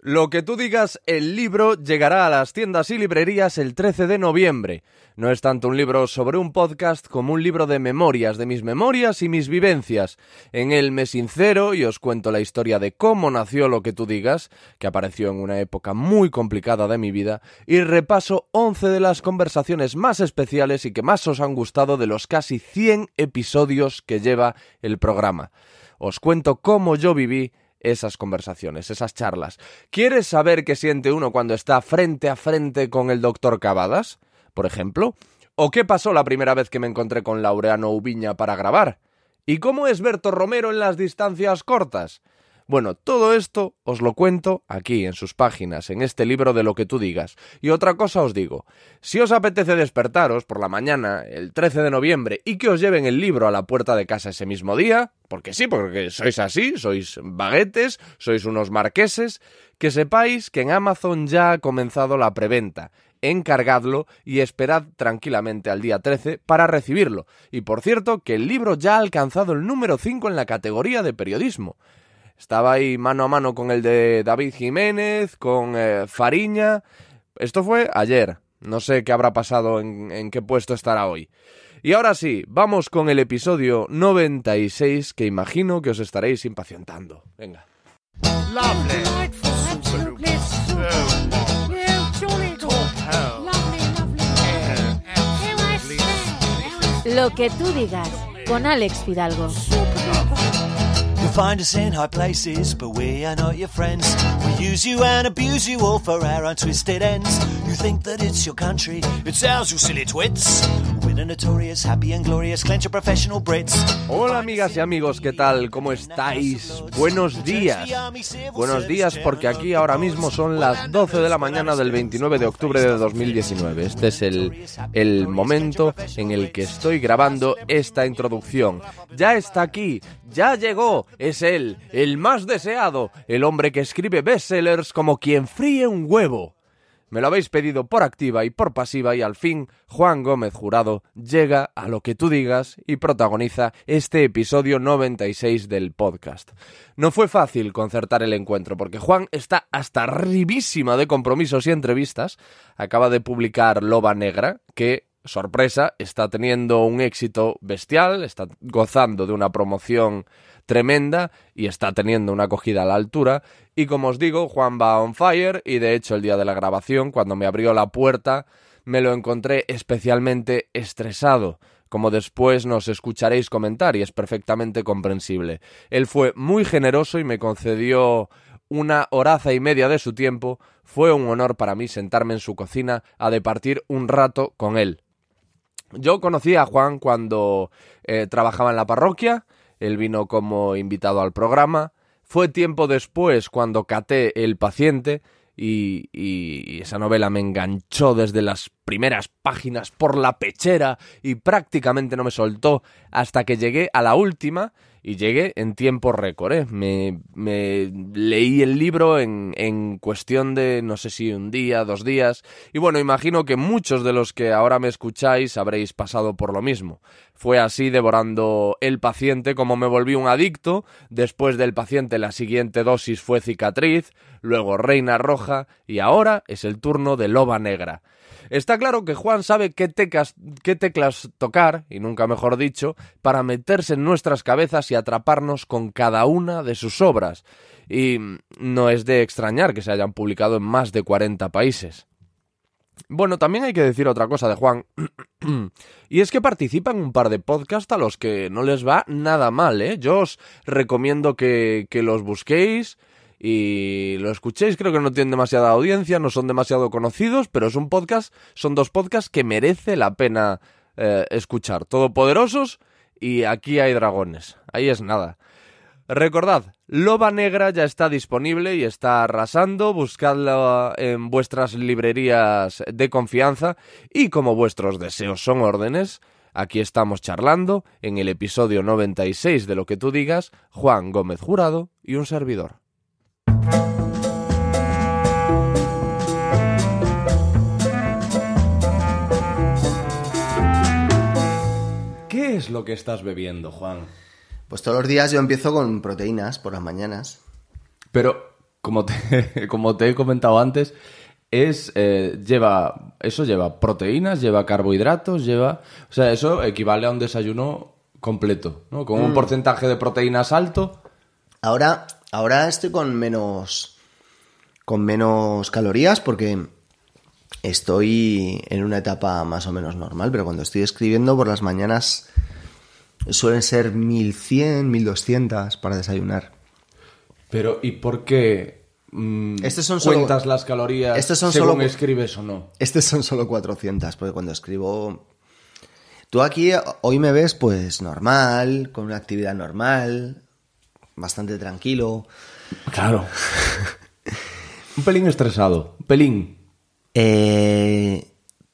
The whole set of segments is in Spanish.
Lo que tú digas, el libro llegará a las tiendas y librerías el 13 de noviembre. No es tanto un libro sobre un podcast como un libro de memorias, de mis memorias y mis vivencias. En él me sincero y os cuento la historia de cómo nació lo que tú digas, que apareció en una época muy complicada de mi vida, y repaso 11 de las conversaciones más especiales y que más os han gustado de los casi 100 episodios que lleva el programa. Os cuento cómo yo viví esas conversaciones, esas charlas. ¿Quieres saber qué siente uno cuando está frente a frente con el doctor Cavadas, por ejemplo? ¿O qué pasó la primera vez que me encontré con Laureano Ubiña para grabar? ¿Y cómo es Berto Romero en las distancias cortas? Bueno, todo esto os lo cuento aquí, en sus páginas, en este libro de lo que tú digas. Y otra cosa os digo, si os apetece despertaros por la mañana, el 13 de noviembre, y que os lleven el libro a la puerta de casa ese mismo día, porque sí, porque sois así, sois baguetes, sois unos marqueses, que sepáis que en Amazon ya ha comenzado la preventa encargadlo y esperad tranquilamente al día 13 para recibirlo. Y por cierto, que el libro ya ha alcanzado el número 5 en la categoría de periodismo. Estaba ahí mano a mano con el de David Jiménez, con eh, Fariña. Esto fue ayer. No sé qué habrá pasado, en, qué puesto estará hoy. Y ahora sí, vamos con el episodio 96 que imagino que os estaréis impacientando. Venga. Lo que tú digas con Alex Fidalgo. Hola amigas y amigos, ¿qué tal? ¿Cómo estáis? Buenos días. Buenos días porque aquí ahora mismo son las 12 de la mañana del 29 de octubre de 2019. Este es el, el momento en el que estoy grabando esta introducción. Ya está aquí ya llegó. Es él, el más deseado, el hombre que escribe bestsellers como quien fríe un huevo. Me lo habéis pedido por activa y por pasiva y al fin Juan Gómez Jurado llega a lo que tú digas y protagoniza este episodio 96 del podcast. No fue fácil concertar el encuentro porque Juan está hasta ribísima de compromisos y entrevistas. Acaba de publicar Loba Negra, que sorpresa, está teniendo un éxito bestial, está gozando de una promoción tremenda y está teniendo una acogida a la altura. Y como os digo, Juan va on fire y de hecho el día de la grabación, cuando me abrió la puerta, me lo encontré especialmente estresado como después nos escucharéis comentar y es perfectamente comprensible. Él fue muy generoso y me concedió una horaza y media de su tiempo. Fue un honor para mí sentarme en su cocina a departir un rato con él. Yo conocí a Juan cuando eh, trabajaba en la parroquia, él vino como invitado al programa, fue tiempo después cuando caté El paciente y, y, esa novela me enganchó desde las primeras páginas por la pechera y prácticamente no me soltó hasta que llegué a la última y llegué en tiempo récord. ¿eh? Me, leí el libro en, en cuestión de no sé si un día, dos días. Y bueno, imagino que muchos de los que ahora me escucháis habréis pasado por lo mismo. Fue así devorando el paciente como me volví un adicto. Después del paciente la siguiente dosis fue cicatriz, luego reina roja y ahora es el turno de loba negra. Está claro que Juan sabe qué, teclas tocar, y nunca mejor dicho, para meterse en nuestras cabezas y atraparnos con cada una de sus obras. Y no es de extrañar que se hayan publicado en más de 40 países. Bueno, también hay que decir otra cosa de Juan, y es que participa en un par de podcasts a los que no les va nada mal, ¿eh? Yo os recomiendo que, que los busquéis, y lo escuchéis. Creo que no tienen demasiada audiencia, no son demasiado conocidos, pero es un podcast, son dos podcasts que merece la pena eh, escuchar. Todopoderosos y Aquí hay dragones. Ahí es nada. Recordad, Loba Negra ya está disponible y está arrasando, buscadla en vuestras librerías de confianza y como vuestros deseos son órdenes, aquí estamos charlando en el episodio 96 de Lo que tú digas, Juan Gómez Jurado y un servidor. es lo que estás bebiendo, Juan? Pues todos los días yo empiezo con proteínas por las mañanas. Pero, como te, he comentado antes, es eh, lleva eso lleva proteínas, lleva carbohidratos, lleva, o sea, eso equivale a un desayuno completo, ¿no? Con un mm. porcentaje de proteínas alto. Ahora ahora estoy con menos con menos calorías porque estoy en una etapa más o menos normal, pero cuando estoy escribiendo por las mañanas suelen ser 1100, 1200 para desayunar. Pero, ¿y por qué mm, estas son cuentas las calorías estos son según escribes o no? Estos son solo 400, porque cuando escribo... Tú aquí hoy me ves pues normal, con una actividad normal, bastante tranquilo. Claro. un pelín estresado, un pelín. Eh,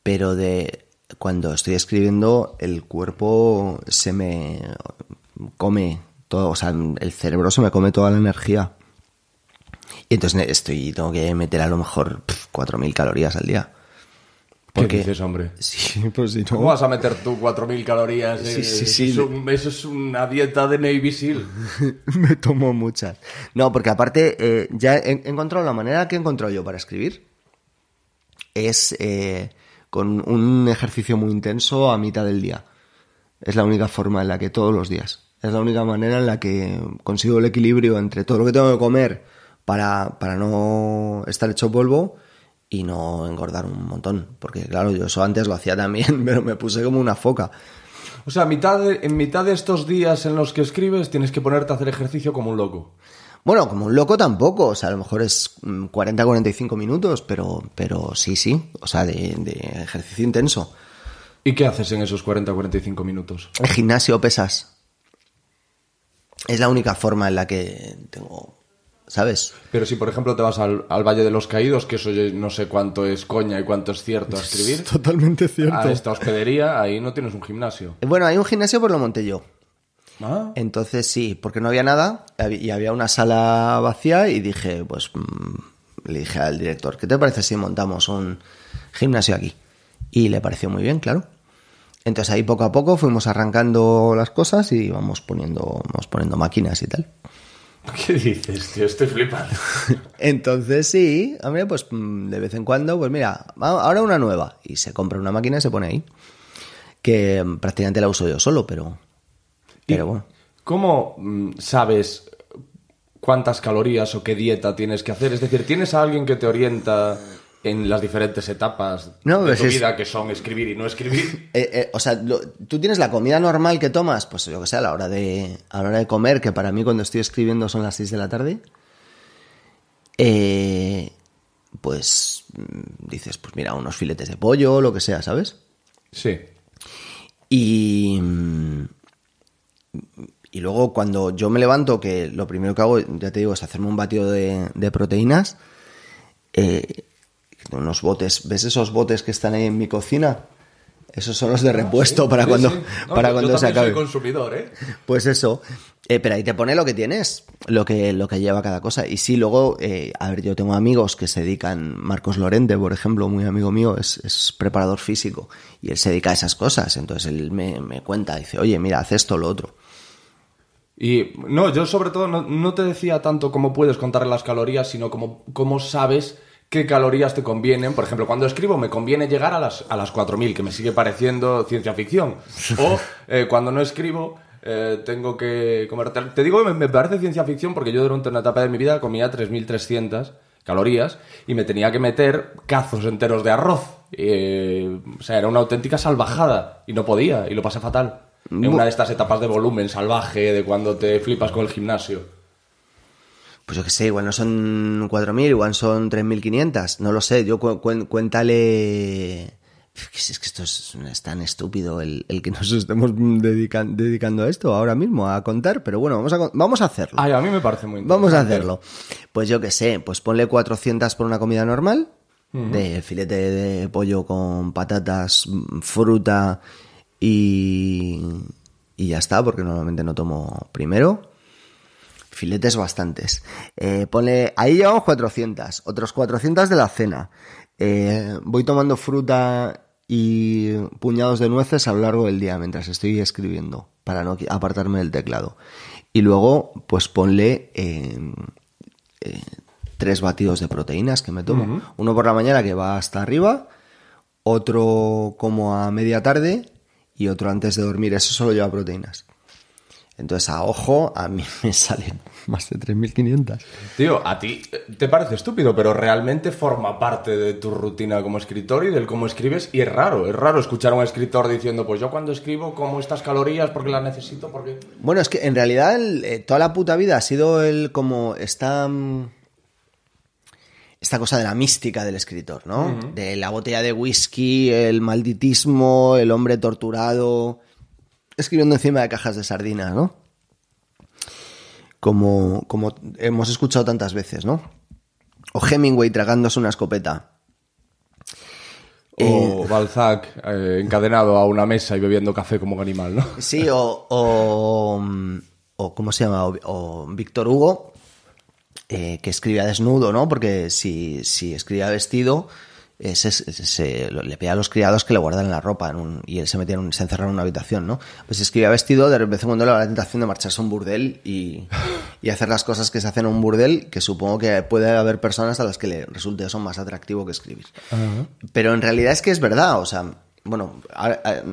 pero de cuando estoy escribiendo el cuerpo se me come todo, o sea, el cerebro se me come toda la energía. Y entonces estoy, tengo que meter a lo mejor 4.000 calorías al día. ¿Por ¿Qué dices, hombre? Sí, pues si no... ¿Cómo vas a meter tú 4.000 calorías? Sí, eh, sí, sí. Eso, es una dieta de Navy Seal. me tomo muchas. No, porque aparte eh, ya he encontrado la manera que he encontrado yo para escribir. Es... Eh, con un ejercicio muy intenso a mitad del día. Es la única forma en la que todos los días. Es la única manera en la que consigo el equilibrio entre todo lo que tengo que comer para, para no estar hecho polvo y no engordar un montón. Porque claro, yo eso antes lo hacía también, pero me puse como una foca. O sea, mitad en mitad de estos días en los que escribes tienes que ponerte a hacer ejercicio como un loco. Bueno, como un loco tampoco, o sea, a lo mejor es 40-45 mm, minutos, pero, pero sí, sí, o sea, de, ejercicio intenso. ¿Y qué haces en esos 40-45 minutos? El gimnasio pesas. Es la única forma en la que tengo, ¿sabes? Pero si, por ejemplo, te vas al, Valle de los Caídos, que eso yo no sé cuánto es coña y cuánto es cierto a escribir. totalmente cierto. A esta hospedería, ahí no tienes un gimnasio. Bueno, hay un gimnasio, por lo Montelló. Ah. Entonces sí, porque no había nada y había una sala vacía y dije, pues mm, le dije al director, ¿qué te parece si montamos un gimnasio aquí? Y le pareció muy bien, claro. Entonces ahí poco a poco fuimos arrancando las cosas y vamos poniendo, poniendo máquinas y tal. ¿Qué dices, tío? Estoy flipando. Entonces sí, hombre, pues mm, de vez en cuando, pues mira, ahora una nueva. Y se compra una máquina y se pone ahí. Que mm, prácticamente la uso yo solo, pero pero bueno. ¿Cómo mm, sabes cuántas calorías o qué dieta tienes que hacer? Es decir, ¿tienes a alguien que te orienta en las diferentes etapas de pues tu vida que son escribir y no escribir? Eh, eh, o sea, tú tienes la comida normal que tomas, pues yo que sé, a la, hora de, a la hora de comer, que para mí cuando estoy escribiendo son las 6 de la tarde. Eh, pues mm, dices, pues mira, unos filetes de pollo, o lo que sea, ¿sabes? Sí. Y mm, y luego cuando yo me levanto, que lo primero que hago, ya te digo, es hacerme un batido de, proteínas, eh, unos botes, ¿ves esos botes que están ahí en mi cocina? Esos son los de ah, repuesto para cuando, para cuando se acabe. consumidor, ¿eh? Pues eso. Eh, pero ahí te pone lo que tienes, lo que, lo que lleva cada cosa. Y si luego, eh, a ver, yo tengo amigos que se dedican, Marcos Lorente, por ejemplo, muy amigo mío, es, preparador físico y él se dedica a esas cosas. Entonces él me, me cuenta, dice, oye, mira, haz esto, lo otro. Y no, yo sobre todo no, te decía tanto cómo puedes contar las calorías, sino cómo, cómo sabes qué calorías te convienen. Por ejemplo, cuando escribo me conviene llegar a las, a las 4.000, que me sigue pareciendo ciencia ficción. O eh, cuando no escribo eh, tengo que comer... Te digo me, parece ciencia ficción porque yo durante una etapa de mi vida comía 3.300 calorías y me tenía que meter cazos enteros de arroz. Eh, o sea, era una auténtica salvajada y no podía y lo pasé fatal. En una de estas etapas de volumen salvaje, de cuando te flipas con el gimnasio. Pues yo qué sé, igual no son 4.000, igual son 3.500, no lo sé, yo cuéntale... Es que esto es, tan estúpido el, que nos estemos dedicando a esto ahora mismo, a contar, pero bueno, vamos a, vamos a hacerlo. a mí me parece muy interesante. Vamos a hacerlo. Pues yo qué sé, pues ponle 400 por una comida normal, de filete de pollo con patatas, mm, fruta y, ya está, porque normalmente no tomo primero. Filetes bastantes. Eh, ponle, ahí llevamos 400, otros 400 de la cena. Eh, voy tomando fruta y puñados de nueces a lo largo del día mientras estoy escribiendo, para no apartarme del teclado. Y luego, pues ponle em, eh, tres batidos de proteínas que me tomo. Uno por la mañana que va hasta arriba, otro como a media tarde y otro antes de dormir. Eso solo lleva proteínas. Entonces, a ojo, a mí me salen más de 3.500. Tío, a ti eh, te parece estúpido, pero realmente forma parte de tu rutina como escritor y del cómo escribes. Y es raro, es raro escuchar a un escritor diciendo, pues yo cuando escribo como estas calorías porque las necesito, porque... Bueno, es que en realidad eh, toda la puta vida ha sido el como está... Mm, esta cosa de la mística del escritor, ¿no? De la botella de whisky, el malditismo, el hombre torturado, escribiendo encima de cajas de sardinas, ¿no? Como, como hemos escuchado tantas veces, ¿no? O Hemingway tragándose una escopeta. O eh, Balzac eh, encadenado a una mesa y bebiendo café como un animal, ¿no? Sí, o, o, ¿cómo se llama? o Víctor Hugo eh, que escribía desnudo, ¿no? Porque si, si escribía vestido, se, le pide a los criados que le guardaran la ropa y él se metía en se encerraba en una habitación, ¿no? Pues si escribía vestido, de repente cuando le la tentación de marcharse a un burdel y, hacer las cosas que se hacen en un burdel, que supongo que puede haber personas a las que le resulte eso más atractivo que escribir. Pero en realidad es que es verdad, o sea, bueno,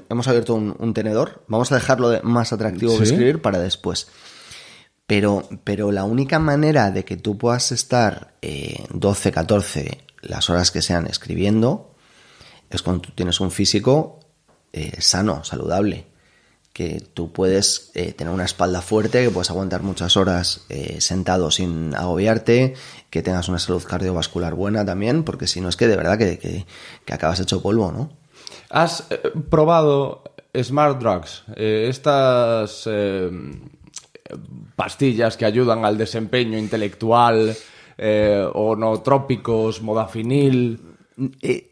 hemos abierto un, tenedor, vamos a dejarlo más atractivo que escribir para después. Pero, la única manera de que tú puedas estar 12, eh, 14, las horas que sean escribiendo, es cuando tú tienes un físico eh, sano, saludable, que tú puedes eh, tener una espalda fuerte, que puedes aguantar muchas horas sentado sin agobiarte, que tengas una salud cardiovascular buena también, porque si no es que de verdad que, que acabas hecho polvo, ¿no? ¿Has probado Smart Drugs? estas pastillas que ayudan al desempeño intelectual eh, o modafinil. Eh,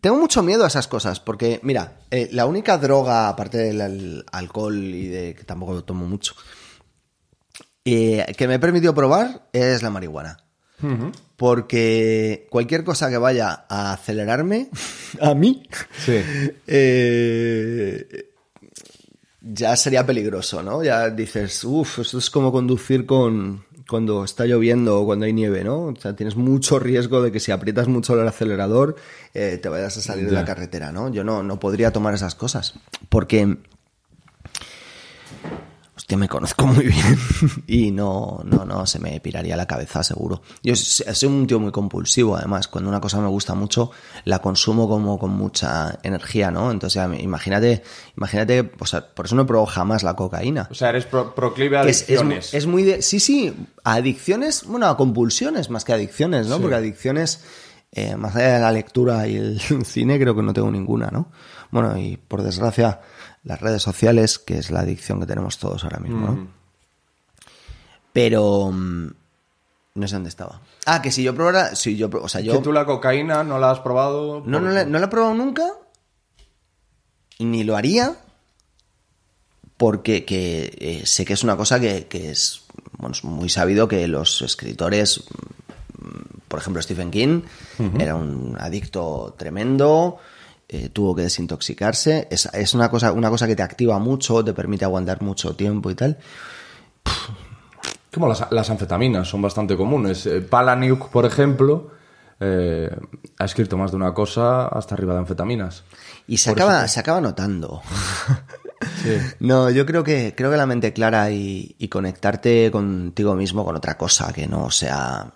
tengo mucho miedo a esas cosas porque, mira, eh, la única droga, aparte del alcohol y de que tampoco lo tomo mucho, eh, que me he permitido probar es la marihuana. Porque cualquier cosa que vaya a acelerarme, a mí, ya sería peligroso, ¿no? Ya dices, uff, esto es como conducir con cuando está lloviendo o cuando hay nieve, ¿no? O sea, tienes mucho riesgo de que si aprietas mucho el acelerador eh, te vayas a salir de la carretera, ¿no? Yo no, no podría tomar esas cosas porque que me conozco muy bien y no, no, no, se me piraría la cabeza seguro. Yo soy un tío muy compulsivo, además, cuando una cosa me gusta mucho, la consumo como con mucha energía, ¿no? Entonces, imagínate, imagínate, o sea, por eso no probo jamás la cocaína. O sea, eres proclive a adicciones. Es, muy, de, sí, sí, a adicciones, bueno, a compulsiones más que adicciones, ¿no? Porque adicciones, eh, más allá de la lectura y el cine, creo que no tengo ninguna, ¿no? Bueno, y por desgracia, las redes sociales, que es la adicción que tenemos todos ahora mismo, ¿no? Mm. Pero mm, no sé dónde estaba. Ah, que si yo probara, si yo, tú la cocaína no la has probado? No, no la, no la he probado nunca. Ni lo haría porque que, eh, sé que es una cosa que, es, muy sabido que los escritores, mm, por ejemplo Stephen King, era un adicto tremendo, eh, tuvo que desintoxicarse. Es, una, cosa, una cosa que te activa mucho, te permite aguantar mucho tiempo y tal. Como las, anfetaminas son bastante comunes. Eh, Palaniuk, por ejemplo, eh, ha escrito más de una cosa hasta arriba de anfetaminas. Y se, acaba, se acaba notando. No, yo creo que, creo que la mente clara y, conectarte contigo mismo con otra cosa que no sea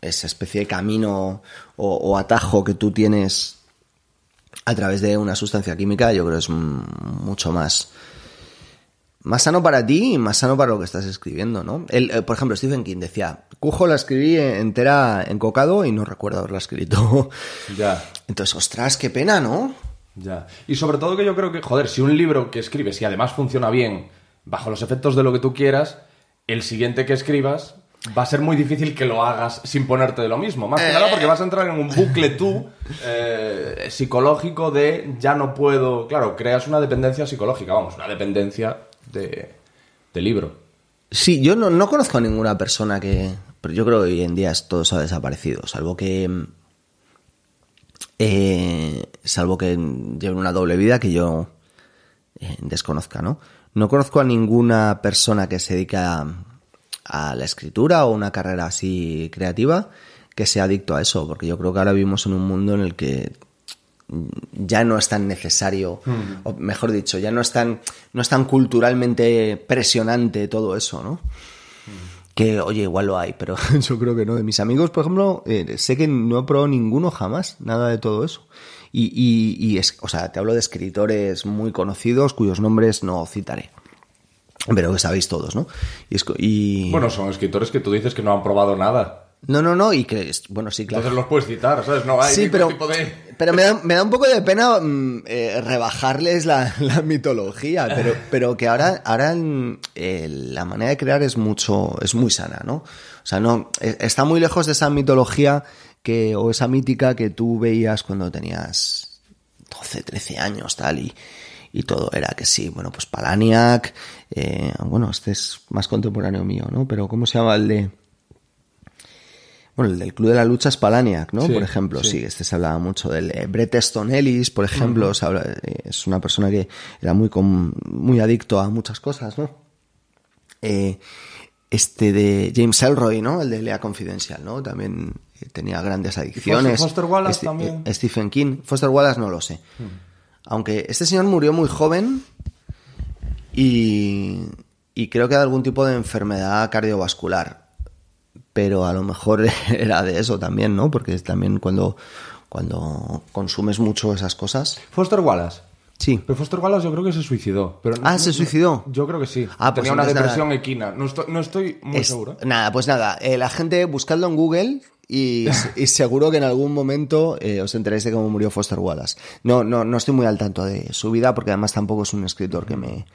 esa especie de camino o atajo que tú tienes a través de una sustancia química, yo creo que es mucho más, más sano para ti y más sano para lo que estás escribiendo, ¿no? Eh, por ejemplo, Stephen King decía, Cujo la escribí entera en cocado y no recuerdo haberla escrito. Ya. Entonces, ostras, qué pena, ¿no? Ya. Y sobre todo que yo creo que, joder, si un libro que escribes y además funciona bien, bajo los efectos de lo que tú quieras, el siguiente que escribas va a ser muy difícil que lo hagas sin ponerte de lo mismo. Más que nada porque vas a entrar en un bucle tú eh, psicológico de ya no puedo. Claro, creas una dependencia psicológica, vamos, una dependencia de, libro. Sí, yo no, conozco a ninguna persona que. Pero yo creo que hoy en día todo se ha desaparecido, salvo que. Eh, salvo que lleven una doble vida que yo eh, desconozca, ¿no? No conozco a ninguna persona que se dedica a a la escritura o una carrera así creativa que sea adicto a eso, porque yo creo que ahora vivimos en un mundo en el que mm, ya no es tan necesario, mm. o mejor dicho, ya no es tan, no es tan culturalmente presionante todo eso, ¿no? Mm. Que, oye, igual lo hay, pero yo creo que no. De mis amigos, por ejemplo, eh, sé que no he probado ninguno jamás, nada de todo eso. Y, y es, o sea, te hablo de escritores muy conocidos cuyos nombres no citaré. Pero que sabéis todos, ¿no? Y, Bueno, son escritores que tú dices que no han probado nada. No, no, no, y que, bueno, sí, claro. Entonces los puedes citar, ¿sabes? No hay sí, pero, de... pero me da, un poco de pena mm, eh, rebajarles la, mitología, pero, pero que ahora, ahora mm, eh, la manera de crear es mucho, es muy sana, ¿no? O sea, no, e, está muy lejos de esa mitología que, o esa mítica que tú veías cuando tenías 12, 13 años, tal, y, y todo era que sí, bueno, pues Palaniac, eh, bueno, este es más contemporáneo mío, ¿no? Pero ¿cómo se llama el de...? Bueno, el del Club de la Lucha es Palaniac, ¿no? por ejemplo, sí. este se hablaba mucho del eh, Bret stone Ellis, por ejemplo, eh, es una persona que era muy, muy adicto a muchas cosas, ¿no? este de James Elroy, ¿no? El de Lea Confidencial, ¿no? También tenía grandes adicciones. Foster, Wallace este, también. Stephen King. Foster Wallace no lo sé. Aunque este señor murió muy joven y, creo que de algún tipo de enfermedad cardiovascular. Pero a lo mejor era de eso también, ¿no? Porque también cuando, cuando consumes mucho esas cosas. Foster Wallace. Sí. Pero Foster Wallace yo creo que se suicidó. ah, ¿se suicidó? Yo creo que sí. Ah, pues Tenía una depresión equina. No estoy, muy seguro. Nada, pues nada. Eh, la gente, buscadlo en Google y, seguro que en algún momento eh, os enteréis de cómo murió Foster Wallace. No, no, no estoy muy al tanto de su vida porque además tampoco es un escritor que me,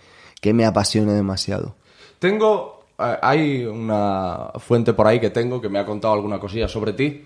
que me apasione demasiado. Tengo... Eh, hay una fuente por ahí que tengo que me ha contado alguna cosilla sobre ti.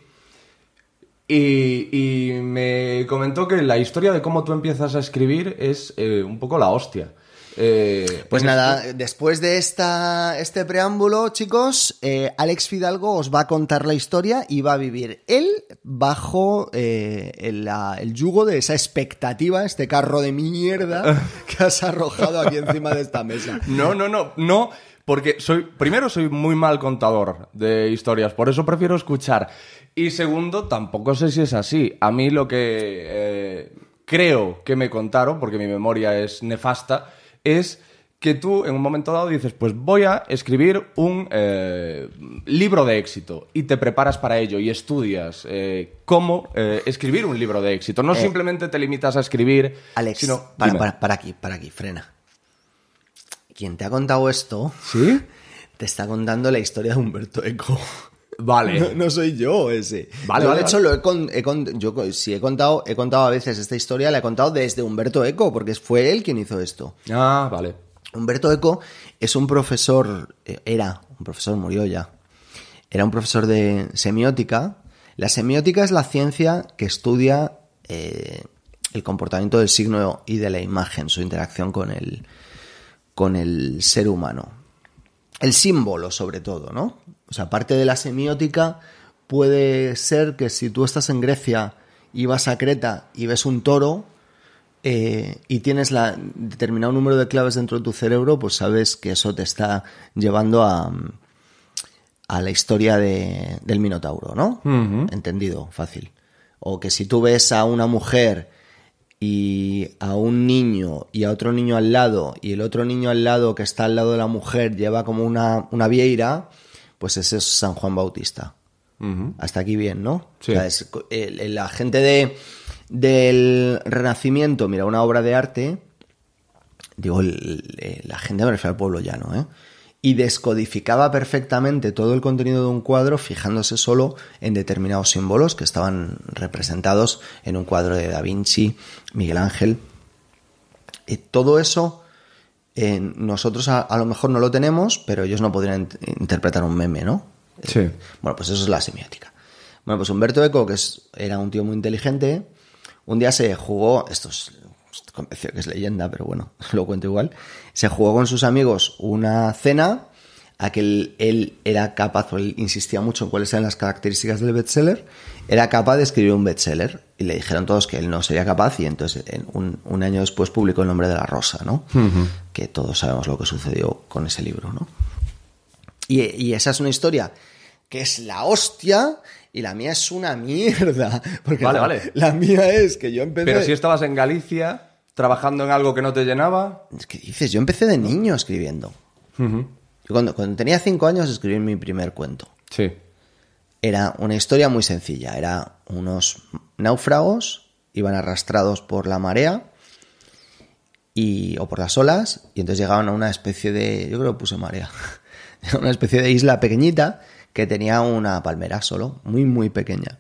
Y, me comentó que la historia de cómo tú empiezas a escribir es eh, un poco la hostia. Eh, pues, pues nada, después de esta, este preámbulo, chicos, eh, Alex Fidalgo os va a contar la historia y va a vivir él bajo el, el, yugo de esa expectativa, este carro de mierda que has arrojado aquí encima de esta mesa. No, no, no, no. Porque soy, primero, soy muy mal contador de historias, por eso prefiero escuchar. Y segundo, tampoco sé si es así. A mí lo que eh, creo que me contaron, porque mi memoria es nefasta, es que tú en un momento dado dices, pues voy a escribir un eh, libro de éxito y te preparas para ello y estudias eh, cómo escribir un libro de éxito. No simplemente te limitas a escribir, Alex, sino... para, aquí, para aquí, frena quien te ha contado esto, ¿Sí? te está contando la historia de Humberto Eco. Vale. No, soy yo ese. Vale, hecho, lo he, yo si he contado, he contado a veces esta historia, la he contado desde Humberto Eco, porque fue él quien hizo esto. Ah, vale. Humberto Eco es un profesor, eh, era un profesor, murió ya. Era un profesor de semiótica. La semiótica es la ciencia que estudia eh, el comportamiento del signo y de la imagen, su interacción con el, con el ser humano. El símbolo, sobre todo, ¿no? O sea, parte de la semiótica puede ser que si tú estás en Grecia y vas a Creta y ves un toro eh, y tienes la, determinado número de claves dentro de tu cerebro, pues sabes que eso te está llevando a, la historia del Minotauro, ¿no? Entendido, fácil. O que si tú ves a una mujer y a un niño y a otro niño al lado y el otro niño al lado que está al lado de la mujer lleva como una, una vieira, pues ese es San Juan Bautista. Hasta aquí bien, ¿no? la gente de, del Renacimiento, mira, una obra de arte, digo, la gente me refiero al pueblo llano, ¿eh? y descodificaba perfectamente todo el contenido de un cuadro fijándose solo en determinados símbolos que estaban representados en un cuadro de Da Vinci, Miguel Ángel. Y todo eso eh, nosotros a, lo mejor no lo tenemos, pero ellos no podrían interpretar un meme, ¿no? Eh, sí. Bueno, pues eso es la semiótica. Bueno, pues Humberto Eco, que era un tío muy inteligente, un día se jugó, estos pues, convencido que es leyenda, pero bueno, lo cuento igual, se jugó con sus amigos una cena a que él, era capaz, o él insistía mucho en cuáles eran las características del bestseller, era capaz de escribir un bestseller y le dijeron todos que él no sería capaz y entonces un, año después publicó El nombre de la rosa, ¿no? Que todos sabemos lo que sucedió con ese libro, ¿no? y esa es una historia que es la hostia, y la mía es una mierda. Porque la, mía es que yo empecé... Pero si estabas en Galicia trabajando en algo que no te llenaba. Es que dices, yo empecé de niño escribiendo. cuando, tenía cinco años escribí mi primer cuento. Sí. Era una historia muy sencilla. Era unos náufragos, iban arrastrados por la marea y, o por las olas, y entonces llegaban a una especie de. Yo creo que puse marea. una especie de isla pequeñita que tenía una palmera solo, muy, muy pequeña.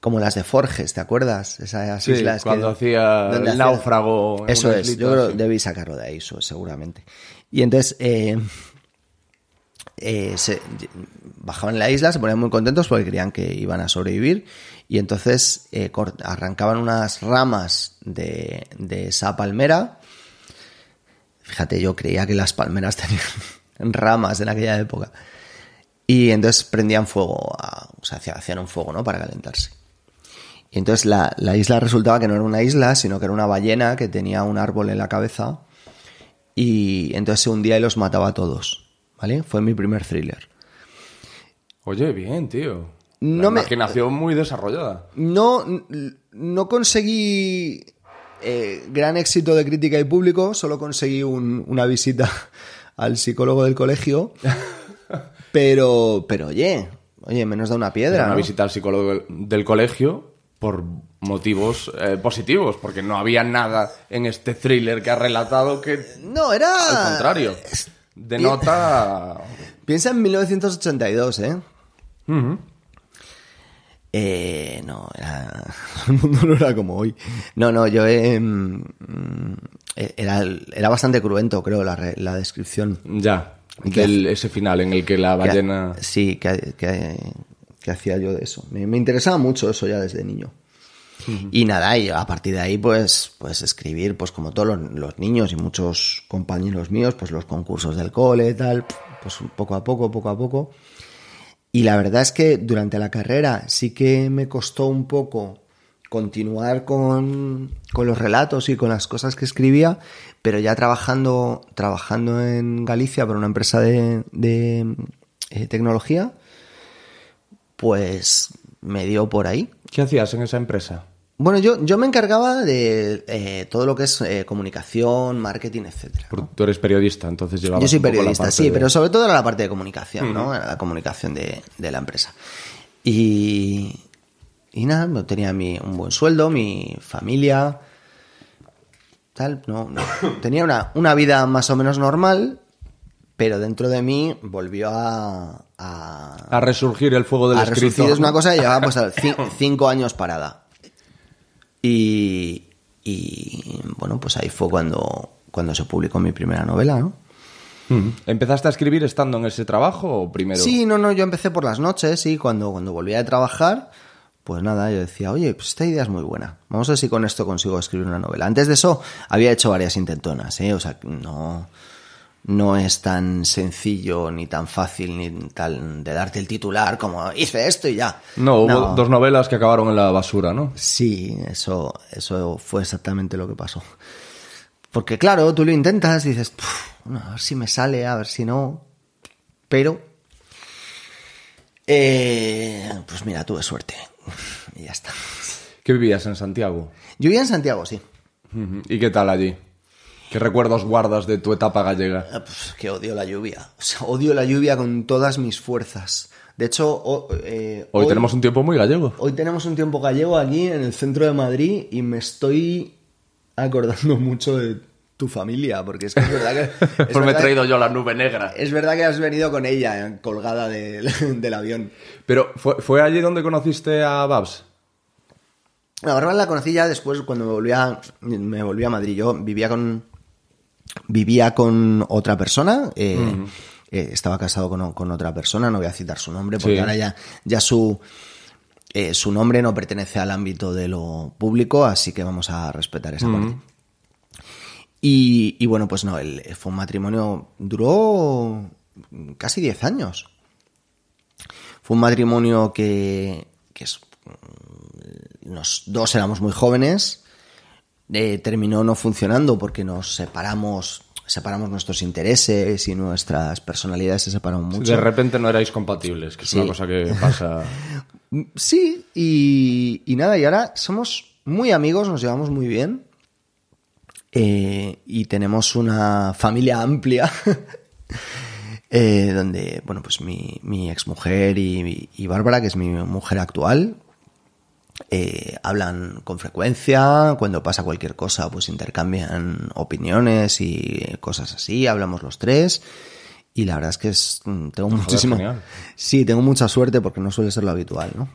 Como las de Forges, ¿te acuerdas? Esas islas cuando hacía el náufrago. Eso es, yo creo debí sacarlo de ahí, eso, seguramente. Y entonces eh, eh, bajaban a la isla, se ponían muy contentos porque creían que iban a sobrevivir y entonces eh, arrancaban unas ramas de, de, esa palmera. Fíjate, yo creía que las palmeras tenían ramas en aquella época. Y entonces prendían fuego, a, o sea, hacían un fuego, ¿no? Para calentarse. Y entonces la, isla resultaba que no era una isla, sino que era una ballena que tenía un árbol en la cabeza. Y entonces se hundía y los mataba a todos. ¿Vale? Fue mi primer thriller. Oye, bien, tío. No la imaginación muy desarrollada. No, no conseguí eh, gran éxito de crítica y público, solo conseguí una visita al psicólogo del colegio. Pero, pero oye, oye, menos da una piedra. a una visita al psicólogo del, colegio por motivos eh, positivos, porque no había nada en este thriller que ha relatado que... No, era... Al contrario. Denota... Piensa en 1982, ¿eh? ¿eh? no, era... el mundo no era como hoy. No, no, yo eh, mm, era, bastante cruento, creo, la, la descripción. Ya ese final en el que la ballena... sí, que, hacía yo de eso. Me, interesaba mucho eso ya desde niño. Y nada, y a partir de ahí, pues, pues escribir, pues como todos los, niños y muchos compañeros míos, pues los concursos del cole, y tal, pues poco a poco, poco a poco. Y la verdad es que durante la carrera sí que me costó un poco continuar con, con los relatos y con las cosas que escribía, pero ya trabajando, trabajando en Galicia para una empresa de, eh, tecnología, pues me dio por ahí. ¿Qué hacías en esa empresa? Bueno, yo, yo me encargaba de eh, todo lo que es eh, comunicación, marketing, etcétera. Tú eres periodista, entonces llevabas. Yo soy periodista, sí, pero sobre todo era la parte de comunicación, ¿no? Era la comunicación de, de la empresa. Y, y nada, tenía mi, un buen sueldo, mi familia, tal, no, Tenía una, vida más o menos normal, pero dentro de mí volvió a... A, a resurgir el fuego del a es una cosa que llevaba pues cinco años parada. Y, y, bueno, pues ahí fue cuando, cuando se publicó mi primera novela, ¿no? Mm. ¿Empezaste a escribir estando en ese trabajo o primero? Sí, no, no, yo empecé por las noches, y cuando, cuando volvía de trabajar, pues nada, yo decía, oye, pues esta idea es muy buena. Vamos a ver si con esto consigo escribir una novela. Antes de eso había hecho varias intentonas, ¿eh? O sea, no, no es tan sencillo ni tan fácil ni tal de darte el titular como hice esto y ya. No, hubo dos novelas que acabaron en la basura, ¿no? Sí, eso, eso fue exactamente lo que pasó. Porque claro, tú lo intentas y dices, a ver si me sale, a ver si no. Pero... Eh, pues mira, tuve suerte y ya está. ¿Qué vivías en Santiago? Yo en Santiago, sí. ¿Y qué tal allí? ¿Qué recuerdos guardas de tu etapa gallega? Ah, pues que odio la lluvia. O sea, odio la lluvia con todas mis fuerzas. De hecho, eh, hoy, hoy, tenemos un tiempo muy gallego. Hoy tenemos un tiempo gallego aquí en el centro de Madrid y me estoy acordando mucho de tu familia, porque es que es verdad que... Es pues me he traído yo la nube negra. Es verdad que has venido con ella eh, colgada del avión. Pero, ¿fue, allí donde conociste a Babs? la verdad la conocí ya después cuando me volví a, me a Madrid. Yo vivía con, vivía con otra persona. Eh, eh, estaba casado con, otra persona, no voy a citar su nombre porque ahora ya, ya su... su nombre no pertenece al ámbito de lo público, así que vamos a respetar esa parte. Y, bueno, pues no, fue un matrimonio, duró casi 10 años. Fue un matrimonio que, que los mm, dos éramos muy jóvenes, eh, terminó no funcionando porque nos separamos separamos nuestros intereses y nuestras personalidades se separaron mucho. De repente no erais compatibles, que es una cosa que pasa. sí, y, nada, y ahora somos muy amigos, nos llevamos muy bien. Eh, y tenemos una familia amplia eh, donde, bueno, pues mi, mi exmujer y, Bárbara, que es mi mujer actual, eh, hablan con frecuencia, cuando pasa cualquier cosa, pues intercambian opiniones y cosas así, hablamos los tres. Y la verdad es que mm, tengo muchísima... Sí, tengo mucha suerte porque no suele ser lo habitual, ¿no?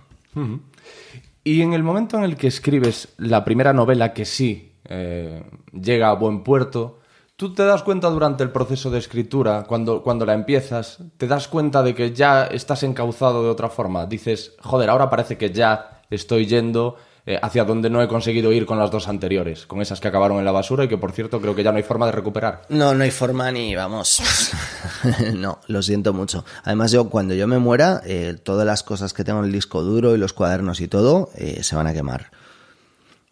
Y en el momento en el que escribes la primera novela que sí eh, llega a buen puerto. Tú te das cuenta durante el proceso de escritura, cuando, cuando la empiezas, te das cuenta de que ya estás encauzado de otra forma. Dices, joder, ahora parece que ya estoy yendo eh, hacia donde no he conseguido ir con las dos anteriores, con esas que acabaron en la basura y que por cierto creo que ya no hay forma de recuperar. No, no hay forma ni vamos. no, lo siento mucho. Además yo cuando yo me muera, eh, todas las cosas que tengo en el disco duro y los cuadernos y todo se van a quemar.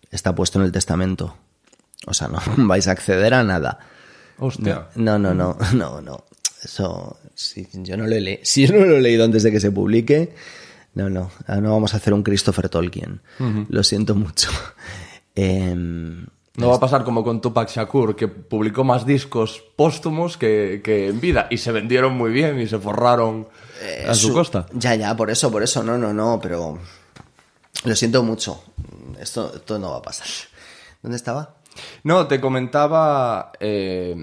Está puesto en el testamento. O sea, no vais a acceder a nada. Hostia. No, no, no, no, no. Eso, si yo no lo he, si no lo leído antes de que se publique, no, no, ah, no vamos a hacer un Christopher Tolkien. Lo siento mucho. Em, no va a pasar como con Tupac Shakur, que publicó más discos póstumos que, en vida y se vendieron muy bien y se forraron a eh, su, costa. Ya, ya, por eso, por eso, no, no, no, pero lo siento mucho. Esto, esto no va a pasar. ¿Dónde estaba? No, te comentaba eh,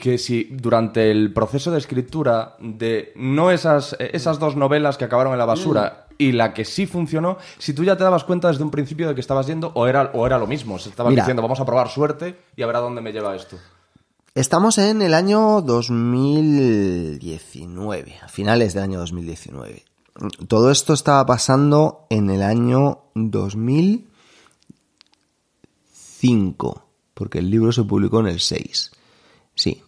que si durante el proceso de escritura de no esas, esas dos novelas que acabaron en la basura mm. y la que sí funcionó, si tú ya te dabas cuenta desde un principio de que estabas yendo o era, o era lo mismo, se estaba diciendo vamos a probar suerte y a ver a dónde me lleva esto. Estamos en el año 2019, a finales del año 2019. Todo esto estaba pasando en el año 2000 porque el libro se publicó en el 6. Sí,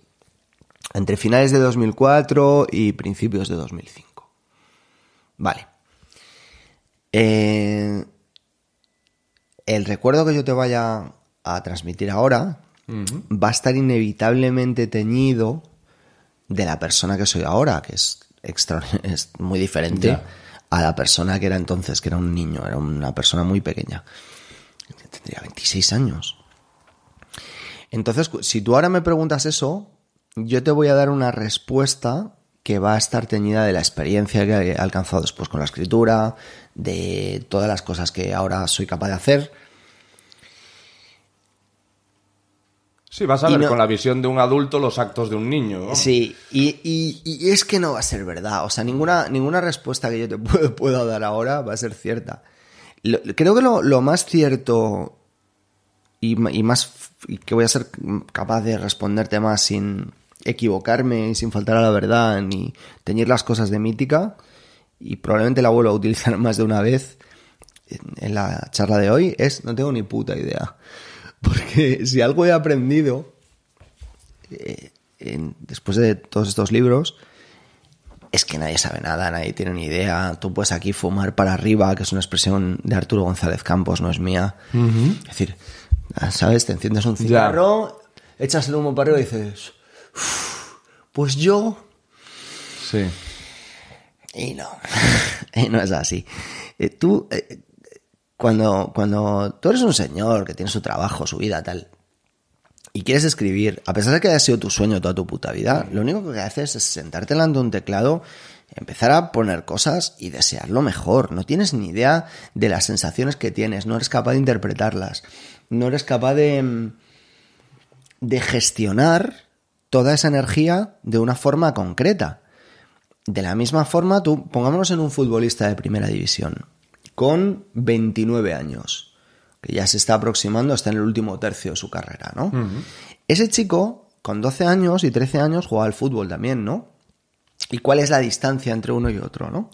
entre finales de 2004 y principios de 2005. Vale. Eh, el recuerdo que yo te vaya a transmitir ahora va a estar inevitablemente teñido de la persona que soy ahora, que es, extra, muy diferente a la persona que era entonces, que era un niño, era una persona muy pequeña tendría 26 años. Entonces, si tú ahora me preguntas eso, yo te voy a dar una respuesta que va a estar teñida de la experiencia que he alcanzado después con la escritura, de todas las cosas que ahora soy capaz de hacer. Sí, vas a ver con la visión de un adulto los actos de un niño. Sí, y, es que no va a ser verdad. O sea, ninguna, ninguna respuesta que yo te pueda dar ahora va a ser cierta creo que lo, más cierto y, más que voy a ser capaz de responderte más sin equivocarme y sin faltar a la verdad ni teñir las cosas de mítica y probablemente la vuelva a utilizar más de una vez en la charla de hoy es no tengo ni puta idea. Porque si algo he aprendido eh, después de todos estos libros es que nadie sabe nada, nadie tiene ni idea. Tú puedes aquí fumar para arriba, que es una expresión de Arturo González Campos, no es mía. Es decir, ¿sabes? Te enciendes un cigarro, echas el humo para arriba y dices, pues yo. Sí. Y no, y no es así. Eh, tú, eh, cuando, cuando tú eres un señor que tiene su trabajo, su vida, tal, y quieres escribir, a pesar de que haya sido tu sueño toda tu puta vida, mm. lo único que haces es sentarte delante de un teclado, empezar a poner cosas y desear lo mejor. No tienes ni idea de las sensaciones que tienes, no eres capaz de interpretarlas, no eres capaz de, mm, de gestionar toda esa energía de una forma concreta. De la misma forma, tú, pongámonos en un futbolista de primera división, con 29 años que ya se está aproximando, está en el último tercio de su carrera, ¿no? Ese chico, con 12 años y 13 años, jugaba al fútbol también, ¿no? ¿Y cuál es la distancia entre uno y otro, no?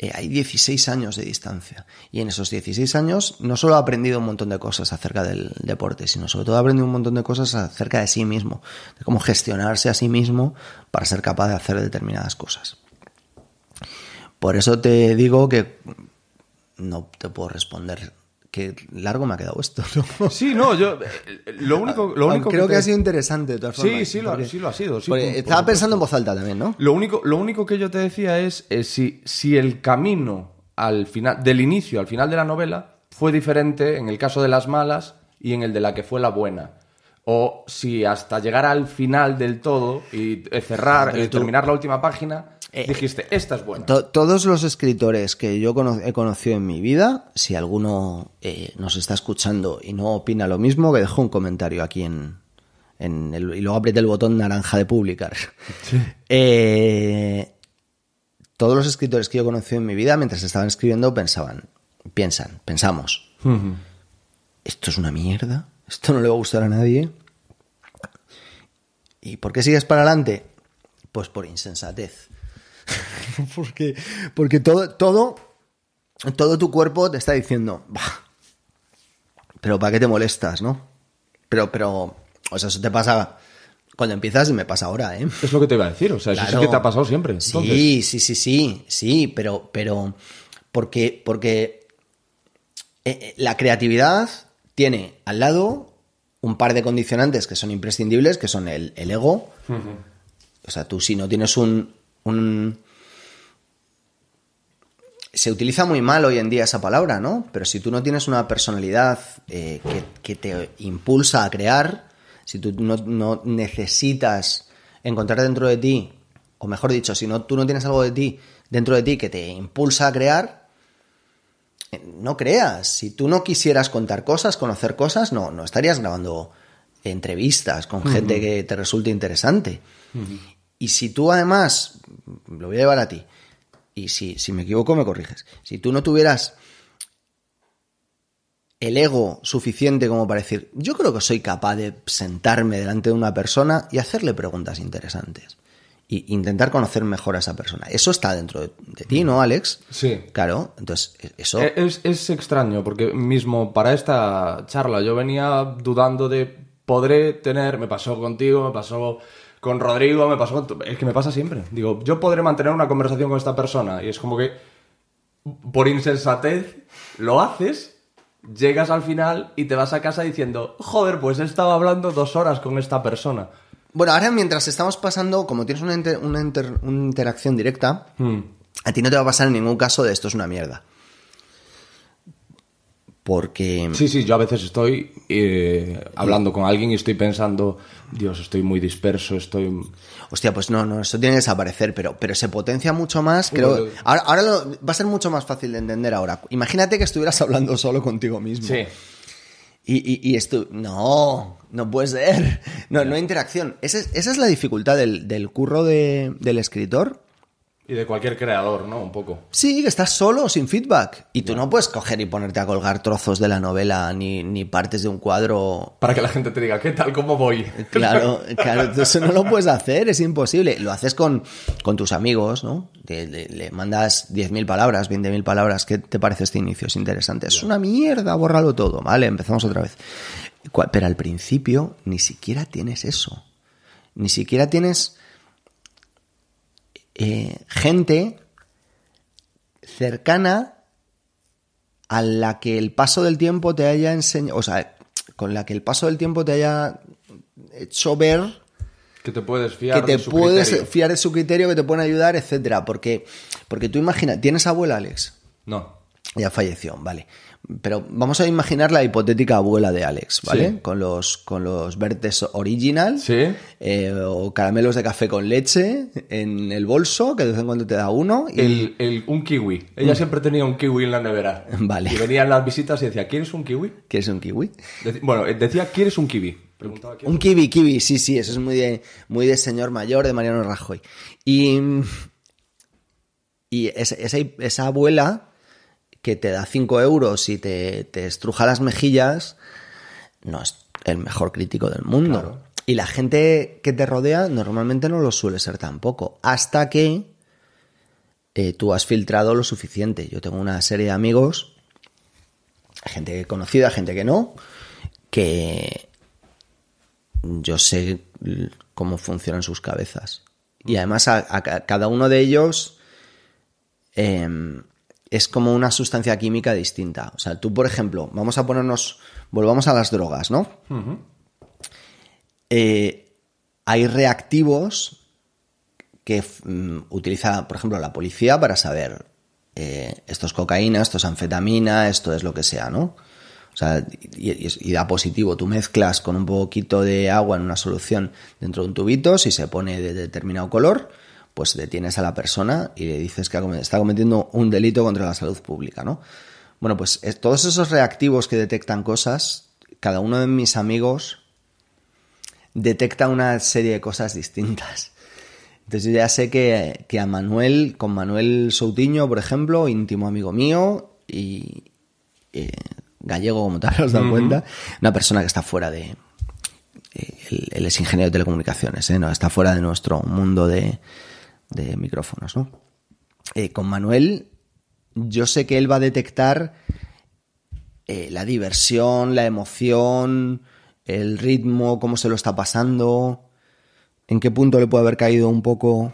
Eh, hay 16 años de distancia. Y en esos 16 años no solo ha aprendido un montón de cosas acerca del deporte, sino sobre todo ha aprendido un montón de cosas acerca de sí mismo, de cómo gestionarse a sí mismo para ser capaz de hacer determinadas cosas. Por eso te digo que no te puedo responder qué largo me ha quedado esto. Sí, no, yo eh, lo único, lo creo que, ha sido interesante de todas formas. Sí, sí, lo, ha sido. estaba pensando en voz alta también, ¿no? Lo único, lo único que yo te decía es eh, si, si el camino al final, del inicio al final de la novela fue diferente en el caso de las malas y en el de la que fue la buena. O si hasta llegar al final del todo y eh, cerrar y terminar la última página eh, Dijiste, esta es buena. todos los escritores que yo he conocido en mi vida, si alguno eh, nos está escuchando y no opina lo mismo, que dejo un comentario aquí en, y luego apriete el botón naranja de publicar. Eh, todos los escritores que yo conocí en mi vida, mientras estaban escribiendo, pensaban, piensan, pensamos, esto es una mierda, esto no le va a gustar a nadie. ¿Y por qué sigues para adelante? Pues por insensatez. porque, porque todo, todo, todo tu cuerpo te está diciendo, pero ¿para qué te molestas, no? Pero, pero, o sea, eso te pasa cuando empiezas y me pasa ahora, ¿eh? Es lo que te iba a decir, o sea, claro. que te ha pasado siempre. Sí, sí, sí, sí, sí, pero, pero, porque, porque eh, eh, la creatividad tiene al lado un par de condicionantes que son imprescindibles, que son el, ego. O sea, tú si no tienes un, se utiliza muy mal hoy en día esa palabra, ¿no? Pero si tú no tienes una personalidad eh, que, te impulsa a crear, si tú no, necesitas encontrar dentro de ti, o mejor dicho, si no, tú no tienes algo de ti dentro de ti que te impulsa a crear, eh, no creas. Si tú no quisieras contar cosas, conocer cosas, no, no estarías grabando entrevistas con gente que te resulte interesante. Y si tú además, lo voy a llevar a ti, y si, me equivoco me corriges, si tú no tuvieras el ego suficiente como para decir, yo creo que soy capaz de sentarme delante de una persona y hacerle preguntas interesantes. Y intentar conocer mejor a esa persona. Eso está dentro de, ti, ¿no, Alex? Sí. Claro, entonces e, eso... E, es, es, extraño, porque mismo para esta charla yo venía dudando de, podré tener, me pasó contigo, me pasó con Rodrigo me pasó, es que me pasa siempre. Digo, yo podré mantener una conversación con esta persona y es como que por insensatez lo haces, llegas al final y te vas a casa diciendo, joder, pues he estado hablando dos horas con esta persona. Bueno, ahora mientras estamos pasando, como tienes una, una, interacción directa, hmm. a ti no te va a pasar en ningún caso de esto es una mierda. Porque... Sí, sí, yo a veces estoy eh, hablando con alguien y estoy pensando, Dios, estoy muy disperso, estoy... Hostia, pues no, no, eso tiene que desaparecer, pero, pero se potencia mucho más, creo... ahora, va a ser mucho más fácil de entender ahora. Imagínate que estuvieras hablando solo contigo mismo. Sí. Y, esto... No, no puedes ser. No, no hay interacción. Esa es, la dificultad del, curro del escritor y de cualquier creador, ¿no? Un poco. Sí, que estás solo, sin feedback. Y tú no puedes coger y ponerte a colgar trozos de la novela ni, partes de un cuadro. Para que la gente te diga, ¿qué tal? ¿Cómo voy? Claro, claro, eso no lo puedes hacer, es imposible. Lo haces con, con tus amigos, ¿no? le, mandas 10.000 palabras, 20.000 palabras. ¿Qué te parece este inicio? Es interesante. Es una mierda, bórralo todo. Vale, empezamos otra vez. Pero al principio ni siquiera tienes eso. Ni siquiera tienes eh, gente cercana a la que el paso del tiempo te haya enseñado, o sea, con la que el paso del tiempo te haya hecho ver que te puedes fiar te de su puedes criterio. fiar su criterio, que te pueden ayudar, etcétera, porque porque tú imaginas, tienes abuela Alex. No. Ya falleció, vale. Pero vamos a imaginar la hipotética abuela de Alex, ¿vale? Con los con los vertes original sí. Eh, o caramelos de café con leche en el bolso, que de vez en cuando te da uno. un kiwi. Ella mm. siempre tenía un kiwi en la nevera. Vale. Y venían las visitas y decía, ¿quieres un kiwi? ¿Quieres un kiwi? bueno, eh, decía, ¿quieres un kiwi? un, kiwi, kiwi, sí, sí, eso es muy de, muy de señor mayor, de Mariano Rajoy. Y, y esa abuela que te da 5 euros y te, te, estruja las mejillas, no es el mejor crítico del mundo. Y la gente que te rodea normalmente no lo suele ser tampoco. Hasta que eh, tú has filtrado lo suficiente. Yo tengo una serie de amigos, gente conocida, gente que no, que yo sé cómo funcionan sus cabezas. Y además a, cada uno de ellos em, es como una sustancia química distinta. O sea, tú, por ejemplo, vamos a ponernos, volvamos a las drogas, ¿no? Eh, hay reactivos que mm, utiliza, por ejemplo, la policía para saber eh, esto es cocaína, esto es anfetamina, esto es lo que sea, ¿no? O sea, y, da positivo. Tú mezclas con un poquito de agua en una solución dentro de un tubito, si se pone de determinado color, pues detienes a la persona y le dices que está cometiendo un delito contra la salud pública, ¿no? Bueno, pues eh, todos esos reactivos que detectan cosas, cada uno de mis amigos detecta una serie de cosas distintas. Entonces ya sé que, a Manuel, con Manuel Soutinho, por ejemplo, íntimo amigo mío y eh, gallego, como tal, ¿os dado cuenta, una persona que está fuera de... Eh, él, es ingeniero de telecomunicaciones, ¿eh? no, está fuera de nuestro mundo de, de micrófonos, ¿no? Eh, con Manuel, yo sé que él va a detectar eh, la diversión, la emoción, el ritmo, cómo se lo está pasando, en qué punto le puede haber caído un poco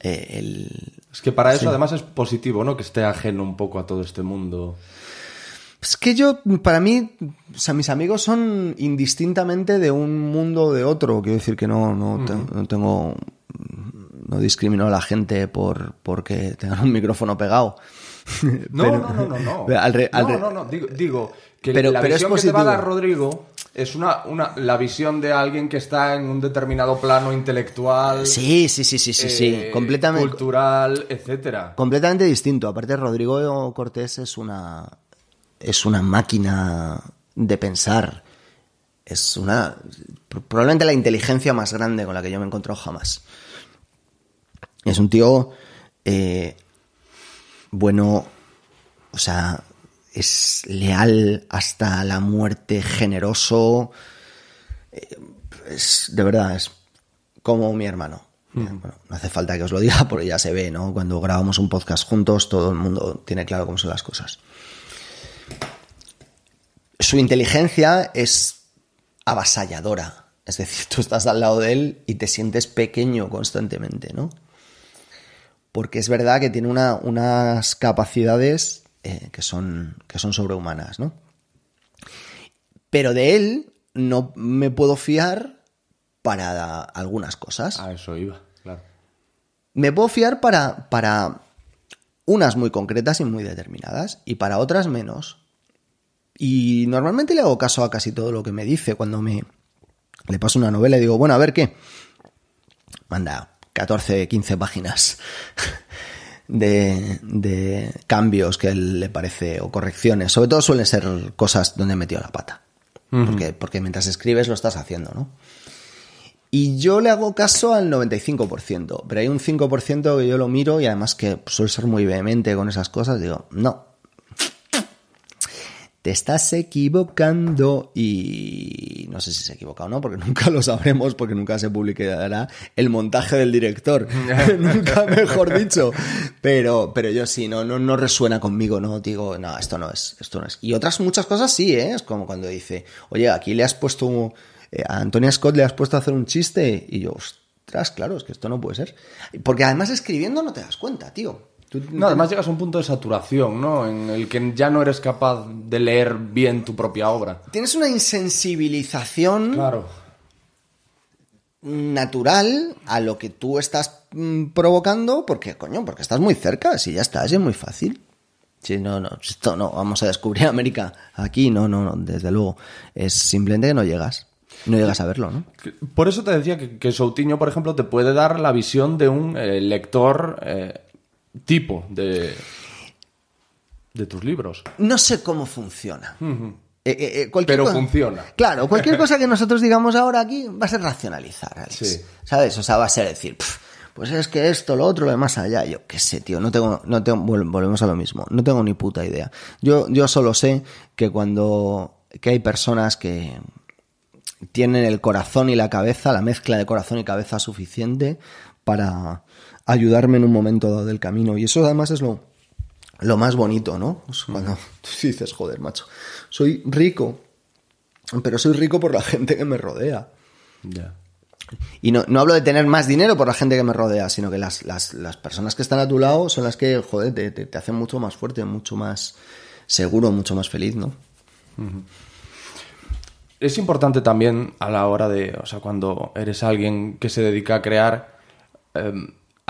eh, Es que para eso además es positivo, ¿no? Que esté ajeno un poco a todo este mundo. Es pues que yo, para mí, o mis amigos son indistintamente de un mundo o de otro. Quiero decir que no, no, tengo, no discrimino a la gente por porque tengan un micrófono pegado. No, no, no, no, no. no, no, Digo, que la visión que te va Rodrigo es una, la visión de alguien que está en un determinado plano intelectual. Sí, sí, sí, sí, sí, sí. Eh, completamente. Cultural, etcétera. Completamente distinto. Aparte, Rodrigo Cortés es una es una máquina de pensar. Es una. probablemente la inteligencia más grande con la que yo me he encontrado jamás. Es un tío. Eh, bueno. O sea. Es leal hasta la muerte, generoso. Eh, es, de verdad, es como mi hermano. Mm. Eh, no hace falta que os lo diga porque ya se ve, ¿no? Cuando grabamos un podcast juntos, todo el mundo tiene claro cómo son las cosas su inteligencia es avasalladora. Es decir, tú estás al lado de él y te sientes pequeño constantemente, ¿no? Porque es verdad que tiene unas capacidades eh, que, son, que son sobrehumanas, ¿no? Pero de él no me puedo fiar para algunas cosas. A eso iba, claro. Me puedo fiar para, para unas muy concretas y muy determinadas y para otras menos. Y normalmente le hago caso a casi todo lo que me dice cuando me le paso una novela y digo, bueno, a ver qué. Manda 14, 15 páginas de, cambios que le parece o correcciones. Sobre todo suelen ser cosas donde he metido la pata. porque, porque mientras escribes lo estás haciendo, ¿no? Y yo le hago caso al 95%, pero hay un 5% que yo lo miro y además que suele ser muy vehemente con esas cosas, digo, no, te estás equivocando y no sé si se equivoca o no, porque nunca lo sabremos, porque nunca se publicará el montaje del director, nunca mejor dicho, pero, pero yo sí, no, no, no resuena conmigo, no digo, no, esto no es, esto no es. Y otras muchas cosas sí, ¿eh? es como cuando dice, oye, aquí le has puesto, eh, a Antonia Scott le has puesto a hacer un chiste y yo, ostras, claro, es que esto no puede ser. Porque además escribiendo no te das cuenta, tío no, además llegas a un punto de saturación, ¿no? En el que ya no eres capaz de leer bien tu propia obra. Tienes una insensibilización claro. natural a lo que tú estás mm, provocando, porque, coño, porque estás muy cerca, si ya estás, es muy fácil. Si no, no, esto no, vamos a descubrir América aquí, no, no, no, desde luego. Es simplemente que no llegas. No llegas a verlo, ¿no? Por eso te decía que, Soutinho, por ejemplo, te puede dar la visión de un eh, lector eh, tipo de, de tus libros. No sé cómo funciona. Eh, eh, eh, Pero funciona. Claro, cualquier cosa que nosotros digamos ahora aquí va a ser racionalizar, ¿Sabes? O sea, va a ser decir, pues es que esto, lo otro, lo demás allá. Yo qué sé, tío, no tengo, no tengo, volvemos a lo mismo, no tengo ni puta idea. Yo, yo solo sé que cuando, que hay personas que tienen el corazón y la cabeza, la mezcla de corazón y cabeza suficiente para, ayudarme en un momento dado del camino. Y eso además es lo, lo más bonito, ¿no? Cuando tú dices, joder, macho, soy rico, pero soy rico por la gente que me rodea. ya Y no, hablo de tener más dinero por la gente que me rodea, sino que las, personas que están a tu lado son las que, joder, te, te, hacen mucho más fuerte, mucho más seguro, mucho más feliz, ¿no? Es importante también a la hora de, o sea, cuando eres alguien que se dedica a crear, eh,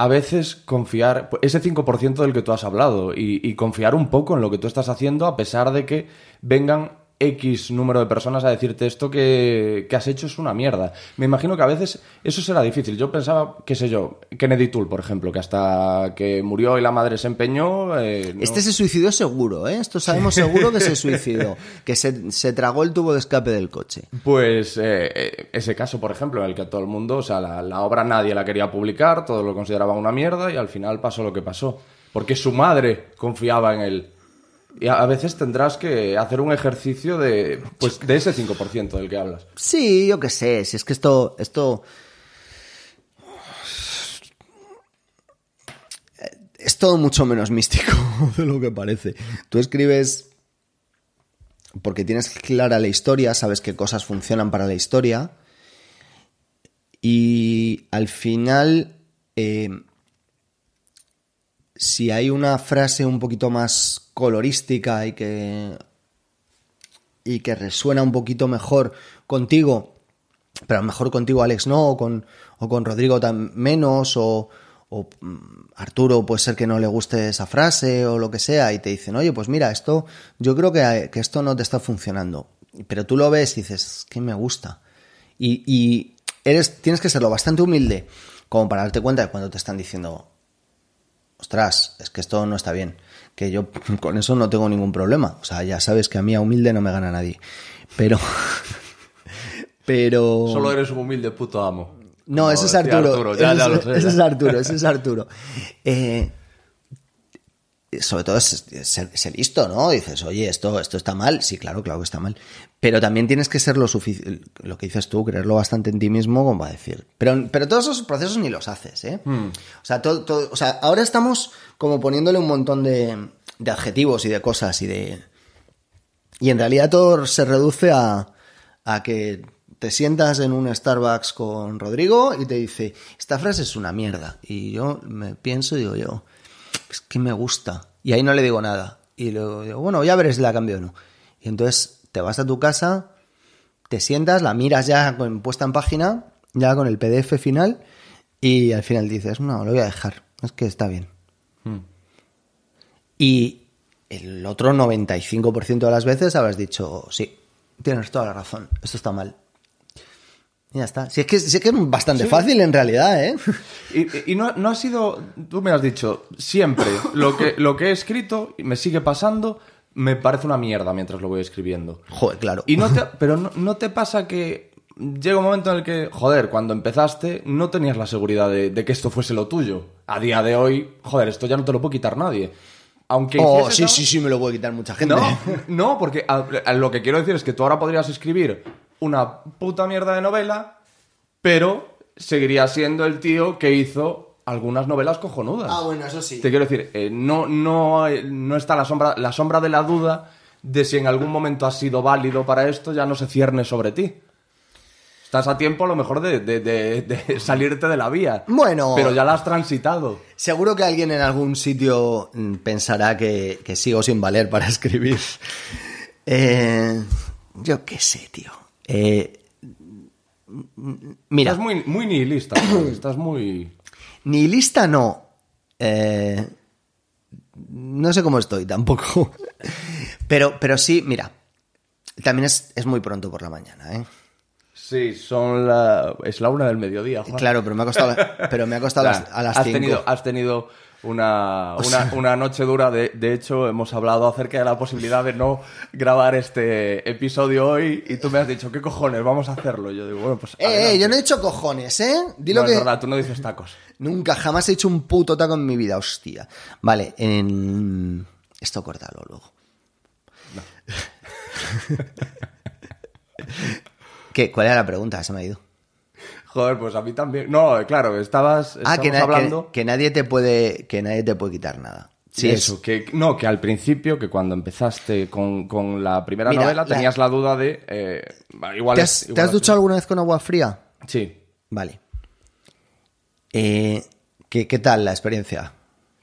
a veces confiar, ese 5% del que tú has hablado, y, y, confiar un poco en lo que tú estás haciendo a pesar de que vengan X número de personas a decirte esto que, has hecho es una mierda. Me imagino que a veces eso será difícil. Yo pensaba, qué sé yo, Kennedy Tool, por ejemplo, que hasta que murió y la madre se empeñó... Eh, este se suicidó seguro, ¿eh? Esto sabemos seguro que se suicidó, que se, tragó el tubo de escape del coche. Pues eh, eh, ese caso, por ejemplo, en el que todo el mundo, o sea, la, la obra nadie la quería publicar, todo lo consideraba una mierda y al final pasó lo que pasó. Porque su madre confiaba en él. Y a veces tendrás que hacer un ejercicio de, pues, de ese 5% del que hablas. Sí, yo qué sé, si es que esto, esto... Eh, es todo mucho menos místico de lo que parece. Tú escribes porque tienes clara la historia, sabes qué cosas funcionan para la historia y al final... Eh, si hay una frase un poquito más colorística y que, y que resuena un poquito mejor contigo, pero a lo mejor contigo Alex no, o con, o con Rodrigo tan menos, o, o mm, Arturo puede ser que no le guste esa frase o lo que sea, y te dicen, oye, pues mira, esto, yo creo que, esto no te está funcionando, pero tú lo ves y dices, que me gusta. Y, y eres, tienes que serlo bastante humilde como para darte cuenta de cuando te están diciendo, ostras, es que esto no está bien, que yo con eso no tengo ningún problema, o sea, ya sabes que a mí a humilde no me gana nadie, pero... pero... Solo eres un humilde puto amo. No, ese es Arturo. ese, es Arturo, ese eh, es Arturo. sobre todo es ser, listo, ¿no? Dices, oye, esto, esto está mal. Sí, claro, claro que está mal. Pero también tienes que ser lo suficiente, lo que dices tú, creerlo bastante en ti mismo, como va a decir. Pero, pero todos esos procesos ni los haces, ¿eh? Hmm. O, sea, todo, o sea, ahora estamos como poniéndole un montón de, de adjetivos y de cosas y de... Y en realidad todo se reduce a, que te sientas en un Starbucks con Rodrigo y te dice, esta frase es una mierda. Y yo me pienso y digo yo, es que me gusta. Y ahí no le digo nada. Y luego digo, bueno, ya veréis si la cambio o no. Y entonces te vas a tu casa, te sientas, la miras ya puesta en página, ya con el PDF final, y al final dices, no, lo voy a dejar, es que está bien. Hmm. Y el otro 95% de las veces habrás dicho, sí, tienes toda la razón, esto está mal. Y ya está. Si es que, es, que es bastante fácil en realidad, ¿eh? Y, no, ha sido, tú me has dicho, siempre lo que, lo que he escrito me sigue pasando me parece una mierda mientras lo voy escribiendo. Joder, claro. Y no te, pero no, te pasa que llega un momento en el que, joder, cuando empezaste no tenías la seguridad de, que esto fuese lo tuyo. A día de hoy, joder, esto ya no te lo puede quitar nadie. Aunque oh, sí, sí, sí, me lo puede quitar mucha gente. No, no porque lo que quiero decir es que tú ahora podrías escribir una puta mierda de novela, pero seguiría siendo el tío que hizo algunas novelas cojonudas. Ah, bueno, eso sí. Te quiero decir, eh, no, no, eh, no está la sombra, la sombra de la duda de si en algún momento has sido válido para esto, ya no se cierne sobre ti. Estás a tiempo a lo mejor de, salirte de la vía. Bueno. Pero ya la has transitado. Seguro que alguien en algún sitio mm, pensará que, que sigo sin valer para escribir. Eh, yo qué sé, tío. Mm, mm, mira. Estás muy, muy nihilista. Estás muy. Ni lista, no. Eh, no sé cómo estoy tampoco. Pero, pero sí, mira. También es, es muy pronto por la mañana, ¿eh? Sí, son la, es la una del mediodía. Claro, pero me ha costado, pero me ha costado a las Has tenido, has tenido una, una, noche dura. De, hecho, hemos hablado acerca de la posibilidad de no grabar este episodio hoy y tú me has dicho, ¿qué cojones? Vamos a hacerlo. Yo digo, bueno, pues. Eh, eh yo no he dicho cojones, ¿eh? Dilo lo que. Es verdad, tú no dices tacos. Nunca, jamás he hecho un puto taco en mi vida, hostia. Vale, en... esto cortalo luego. ¿Cuál era la pregunta? Se me ha ido. Joder, pues a mí también. No, claro, estabas ah, hablando. Que, nadie te puede, que nadie te puede quitar nada. Sí, eso, que no, que al principio, que cuando empezaste con, la primera novela, tenías la, duda de. Eh, igual ¿Te has, duchado alguna vez con agua fría? Sí. Vale. Eh, ¿qué, ¿Qué tal la experiencia?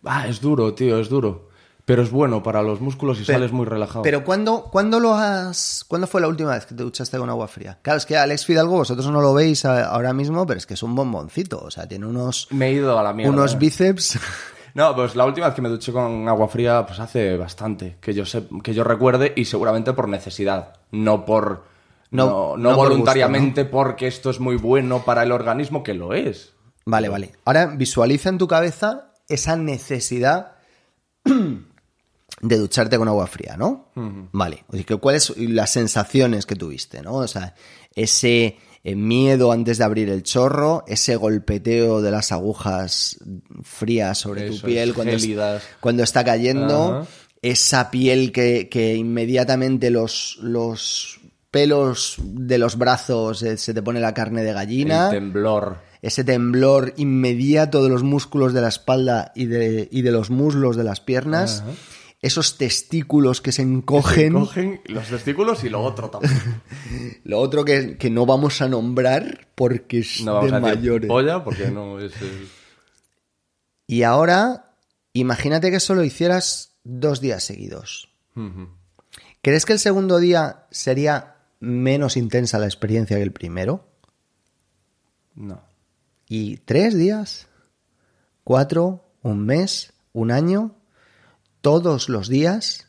Ah, es duro, tío, es duro. Pero es bueno para los músculos y sales muy relajado. Pero ¿cuándo, lo has, ¿cuándo fue la última vez que te duchaste con agua fría? Claro, es que Alex Fidalgo, vosotros no lo veis ahora mismo, pero es que es un bomboncito. O sea, tiene unos. Me he ido a la mierda. Unos eh. bíceps. No, pues la última vez que me duché con agua fría, pues hace bastante. Que yo, sé, que yo recuerde y seguramente por necesidad, no por. No, no, voluntariamente porque esto es muy bueno para el organismo, que lo es. Vale, vale. Ahora visualiza en tu cabeza esa necesidad de ducharte con agua fría, ¿no? Vale. O sea, ¿Cuáles las sensaciones que tuviste, ¿no? O sea, ese eh, miedo antes de abrir el chorro, ese golpeteo de las agujas frías sobre tu piel cuando, cuando, está cayendo, esa piel que, inmediatamente los, los pelos de los brazos eh, se te pone la carne de gallina. temblor. Ese temblor inmediato de los músculos de la espalda y de, los muslos de las piernas esos testículos que se encogen. encogen los testículos y lo otro también. lo otro que, no vamos a nombrar porque es no a porque no es, Y ahora, imagínate que solo hicieras dos días seguidos. ¿Crees que el segundo día sería menos intensa la experiencia que el primero? No. ¿Y tres días? ¿Cuatro? ¿Un mes? ¿Un año? todos los días,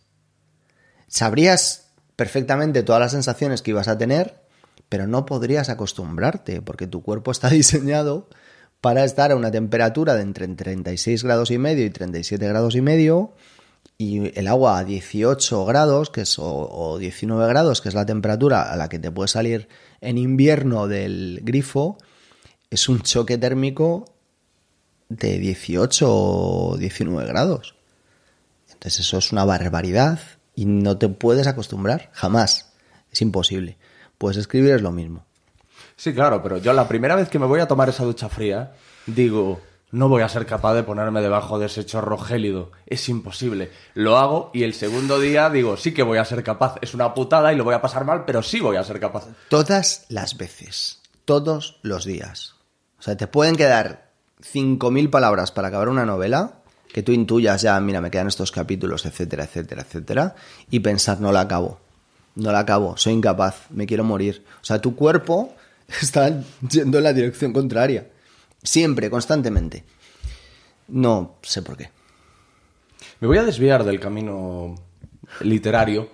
sabrías perfectamente todas las sensaciones que ibas a tener, pero no podrías acostumbrarte, porque tu cuerpo está diseñado para estar a una temperatura de entre 36 grados y medio y 37 grados y medio, y el agua a 18 grados, que es, o, o 19 grados, que es la temperatura a la que te puede salir en invierno del grifo, es un choque térmico de 18 o 19 grados. Entonces eso es una barbaridad y no te puedes acostumbrar jamás. Es imposible. Puedes escribir es lo mismo. Sí, claro, pero yo la primera vez que me voy a tomar esa ducha fría, digo, no voy a ser capaz de ponerme debajo de ese chorro gélido. Es imposible. Lo hago y el segundo día digo, sí que voy a ser capaz. Es una putada y lo voy a pasar mal, pero sí voy a ser capaz. Todas las veces. Todos los días. O sea, te pueden quedar 5.000 palabras para acabar una novela que tú intuyas ya, mira, me quedan estos capítulos, etcétera, etcétera, etcétera, y pensar, no la acabo, no la acabo, soy incapaz, me quiero morir. O sea, tu cuerpo está yendo en la dirección contraria, siempre, constantemente. No sé por qué. Me voy a desviar del camino literario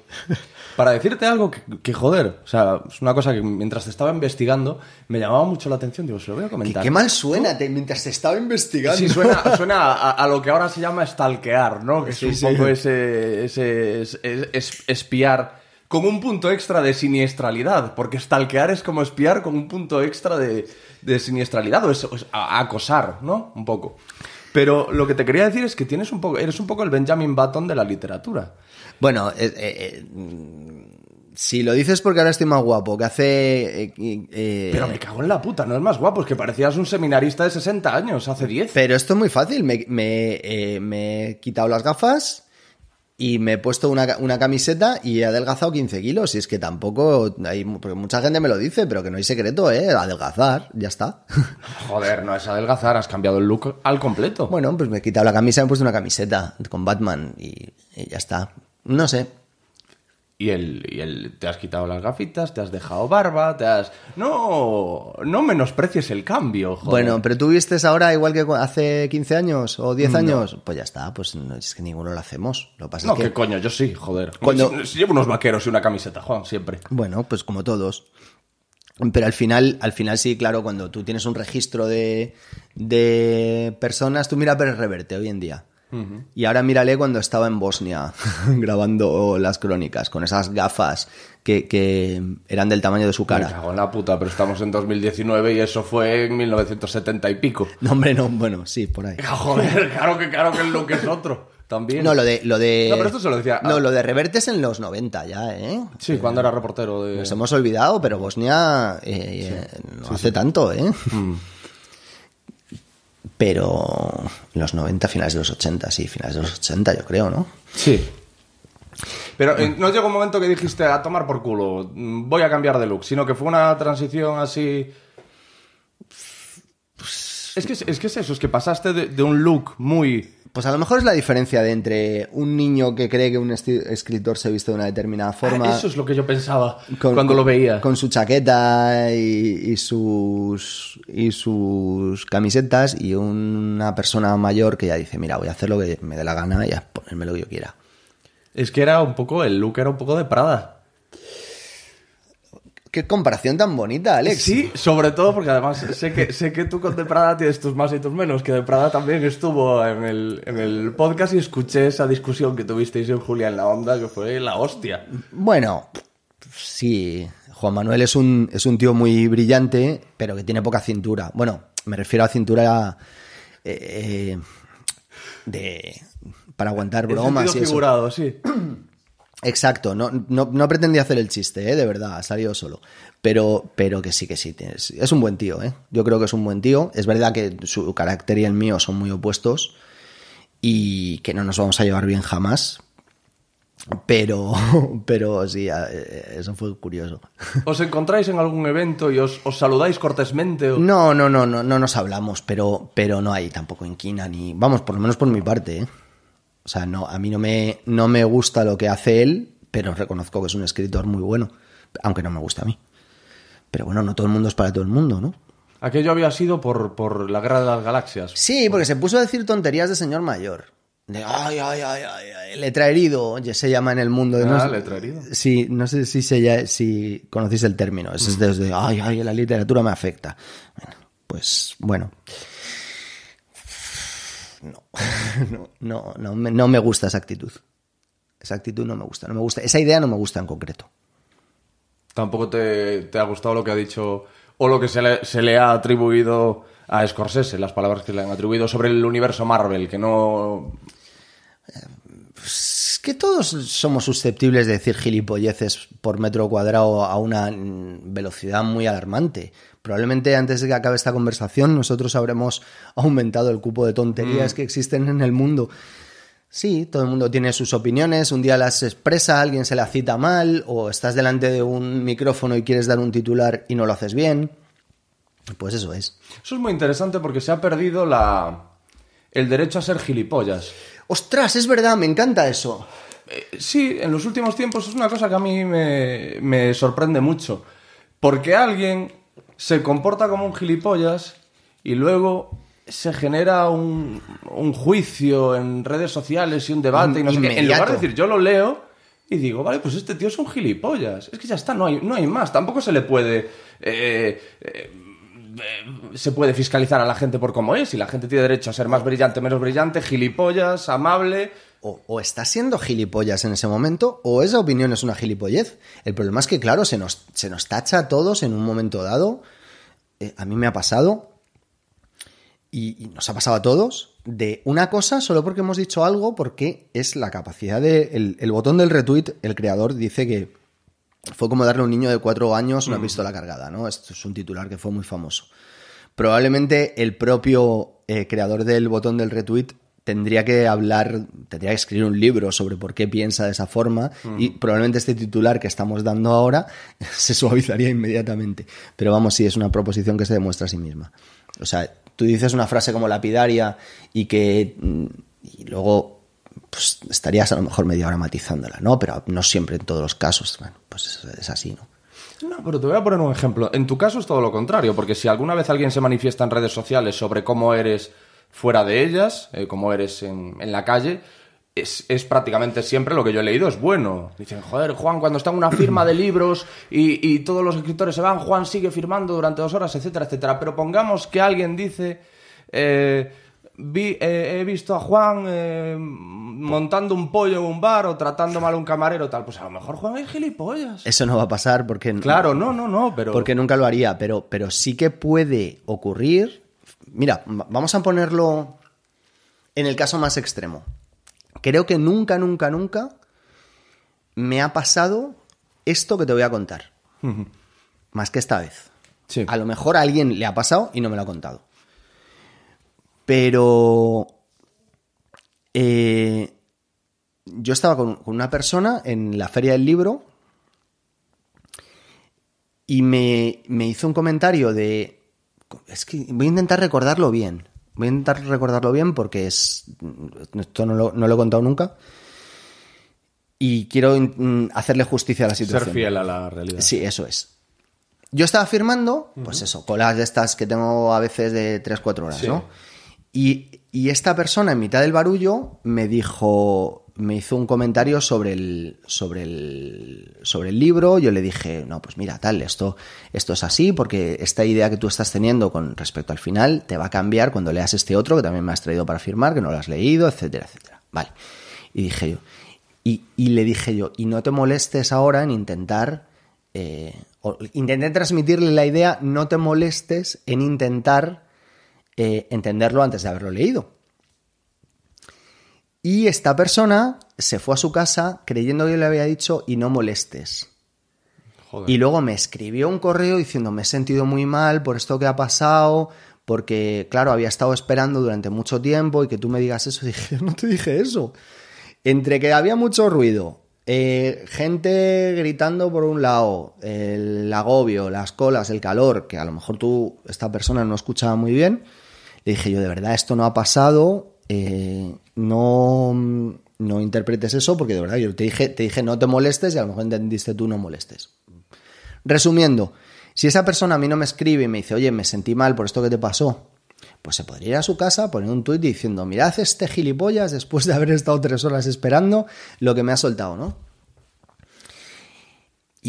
para decirte algo que, joder, o sea, es una cosa que mientras te estaba investigando me llamaba mucho la atención, digo, se lo voy a comentar. Qué, mal suena mientras te estaba investigando. Sí, suena, suena a, lo que ahora se llama stalkear, ¿no? Que es un poco ese, ese, espiar con un punto extra de siniestralidad, porque stalkear es como espiar con un punto extra de, de siniestralidad, o es, acosar, ¿no? Un poco. Pero lo que te quería decir es que tienes un poco, eres un poco el Benjamin Button de la literatura. Bueno, eh, eh, eh, si lo dices porque ahora estoy más guapo, que hace... pero me cago en la puta, no es más guapo, es que parecías un seminarista de 60 años, hace 10. Pero esto es muy fácil, me, he quitado las gafas, y me he puesto una, camiseta y he adelgazado 15 kilos. Y es que tampoco hay, porque mucha gente me lo dice, pero que no hay secreto, ¿eh? Adelgazar, ya está. Joder, no es adelgazar, has cambiado el look al completo. Bueno, pues me he quitado la camisa y me he puesto una camiseta con Batman y ya está. No sé. Y el, y el, te has quitado las gafitas, te has dejado barba, te has... No, no menosprecies el cambio. Joder. Bueno, pero tú vistes ahora igual que hace 15 años o 10 mm, años. Pues ya está, pues es que ninguno lo hacemos. Lo pasa no, qué coño, yo sí, joder. Cuando... llevo unos vaqueros y una camiseta, Juan, siempre. Bueno, pues como todos. Pero al final, al final sí, claro, cuando tú tienes un registro de, de personas, tú mira para Reverte hoy en día. Y ahora mírale cuando estaba en Bosnia grabando las crónicas, con esas gafas que, eran del tamaño de su cara. Me cago en la puta, pero estamos en 2019 y eso fue en 1970 y pico. No, hombre, no, bueno, sí, por ahí. Ah, joder, claro que, claro que es otro. También. No, lo de. Lo de... No, pero esto se lo decía. No, lo de Reverte en los 90 ya, ¿eh? Sí, eh, cuando era reportero Nos hemos olvidado, pero Bosnia eh, eh, no hace tanto, ¿eh? Mm pero los 90, finales de los 80, sí, finales de los 80 yo creo, ¿no? Sí. Pero eh, no llegó un momento que dijiste a tomar por culo, voy a cambiar de look, sino que fue una transición así... Es que es, eso, es que pasaste de un look muy pues a lo mejor es la diferencia de entre un niño que cree que un escritor se viste de una determinada ah, forma. eso es lo que yo pensaba cuando lo veía. Con su chaqueta y, sus, y sus camisetas y una persona mayor que ya dice, mira, voy a hacer lo que me dé la gana y a ponerme lo que yo quiera. Es que era un poco, el look era un poco de Prada. Qué comparación tan bonita, Alex. Sí, sobre todo porque además sé que, sé que tú con De Prada tienes tus más y tus menos, que De Prada también estuvo en el, podcast y escuché esa discusión que tuvisteis en Julia en la onda, que fue la hostia. Bueno, sí, Juan Manuel es un, es un tío muy brillante, pero que tiene poca cintura. Bueno, me refiero a cintura eh, eh, para aguantar bromas. Es figurado, y eso. sí. Exacto, no, no, no, pretendía hacer el chiste, ¿eh? de verdad, ha salido solo. Pero, pero que sí, que sí, es, un buen tío, ¿eh? yo creo que es un buen tío. Es verdad que su carácter y el mío son muy opuestos y que no nos vamos a llevar bien jamás. Pero, pero sí, eh, eso fue curioso. ¿Os encontráis en algún evento y os, saludáis cortésmente? No, no, no, no, no nos hablamos, pero, pero no hay tampoco inquina ni. Vamos, por lo menos por mi parte, ¿eh? O sea, no, a mí no me, no me gusta lo que hace él, pero reconozco que es un escritor muy bueno, aunque no me gusta a mí. Pero bueno, no todo el mundo es para todo el mundo, ¿no? Aquello había sido por, por la guerra de las galaxias. Sí, porque se puso a decir tonterías de señor mayor. De, ay, ay, ay, ay, letra herido, ya se llama en el mundo. De, ah, no, letra herido. Sí, no sé si, si conocéis el término. Es mm. de, ay, ay, la literatura me afecta. pues bueno. no, no, no, me, gusta esa actitud. Esa actitud no me gusta, no me gusta. Esa idea no me gusta en concreto. Tampoco te, ha gustado lo que ha dicho o lo que se le, ha atribuido a Scorsese, las palabras que le han atribuido sobre el universo Marvel, que no... Es que todos somos susceptibles de decir gilipolleces por metro cuadrado a una velocidad muy alarmante. Probablemente antes de que acabe esta conversación nosotros habremos aumentado el cupo de tonterías mm. que existen en el mundo. Sí, todo el mundo tiene sus opiniones, un día las expresa, alguien se la cita mal, o estás delante de un micrófono y quieres dar un titular y no lo haces bien. Pues eso es. Eso es muy interesante porque se ha perdido la... el derecho a ser gilipollas. ¡Ostras! Es verdad, me encanta eso. Eh, sí, en los últimos tiempos es una cosa que a mí me, me sorprende mucho. Porque alguien se comporta como un gilipollas y luego se genera un, un juicio en redes sociales y un debate y no sé En lugar de decir, yo lo leo y digo, vale, pues este tío es un gilipollas. Es que ya está, no hay, no hay más. Tampoco se le puede... Eh, eh, se puede fiscalizar a la gente por cómo es y la gente tiene derecho a ser más brillante, menos brillante, gilipollas, amable, o, está siendo gilipollas en ese momento o esa opinión es una gilipollez. El problema es que, claro, se nos, tacha a todos en un momento dado. Eh, a mí me ha pasado y, nos ha pasado a todos de una cosa solo porque hemos dicho algo porque es la capacidad de... El, botón del retweet, el creador dice que fue como darle a un niño de cuatro años una mm. pistola cargada, ¿no? Esto es un titular que fue muy famoso. Probablemente el propio eh, creador del botón del retweet tendría que hablar, tendría que escribir un libro sobre por qué piensa de esa forma y mm. probablemente este titular que estamos dando ahora se suavizaría inmediatamente. Pero vamos, sí, es una proposición que se demuestra a sí misma. O sea, tú dices una frase como lapidaria y que mm, luego pues, estarías a lo mejor medio dramatizándola, ¿no? Pero no siempre en todos los casos. Bueno, pues es así, ¿no? No, pero te voy a poner un ejemplo. En tu caso es todo lo contrario, porque si alguna vez alguien se manifiesta en redes sociales sobre cómo eres fuera de ellas, eh, como eres en, la calle, es, prácticamente siempre lo que yo he leído, es bueno. Dicen, joder, Juan, cuando está en una firma de libros y, todos los escritores se van, Juan sigue firmando durante dos horas, etcétera, etcétera. Pero pongamos que alguien dice, eh, vi, eh, he visto a Juan montando un pollo en un bar o tratando mal a un camarero, tal. Pues a lo mejor Juan es gilipollas. Eso no va a pasar porque... Claro, no, no, no, pero... Porque nunca lo haría, pero, pero sí que puede ocurrir mira, vamos a ponerlo en el caso más extremo. Creo que nunca, nunca, nunca me ha pasado esto que te voy a contar. Más que esta vez. A lo mejor a alguien le ha pasado y no me lo ha contado. Pero eh, yo estaba con, una persona en la feria del libro y me hizo un comentario de es que voy a intentar recordarlo bien. Voy a intentar recordarlo bien porque es. Esto no lo, he contado nunca. Y quiero mm, hacerle justicia a la situación. Ser fiel a la realidad. Sí, eso es. Yo estaba firmando, pues eso, colas de estas que tengo a veces de 3-4 horas, ¿no? Y, y esta persona en mitad del barullo me dijo, me hizo un comentario sobre el, sobre el, sobre el libro. Yo le dije, no, pues mira, tal, esto, esto es así, porque esta idea que tú estás teniendo con respecto al final te va a cambiar cuando leas este otro que también me has traído para firmar, que no lo has leído, etcétera, etcétera. Vale. Y dije yo, y, le dije yo, y no te molestes ahora en intentar, eh, intenté transmitirle la idea, no te molestes en intentar eh, entenderlo antes de haberlo leído y esta persona se fue a su casa creyendo que yo le había dicho y no molestes. Y luego me escribió un correo diciendo me he sentido muy mal por esto que ha pasado, porque claro, había estado esperando durante mucho tiempo y que tú me digas eso. dije, no te dije eso. Entre que había mucho ruido, eh, gente gritando por un lado, el agobio, las colas, el calor, que a lo mejor tú, esta persona no escuchaba muy bien, le dije yo, de verdad, esto no ha pasado, eh, no, no interpretes eso porque de verdad yo te dije, te dije no te molestes y a lo mejor entendiste tú no molestes. Resumiendo, si esa persona a mí no me escribe y me dice, oye, me sentí mal por esto que te pasó, pues se podría ir a su casa, poner un tuit diciendo, mirad este gilipollas después de haber estado tres horas esperando lo que me ha soltado, ¿no?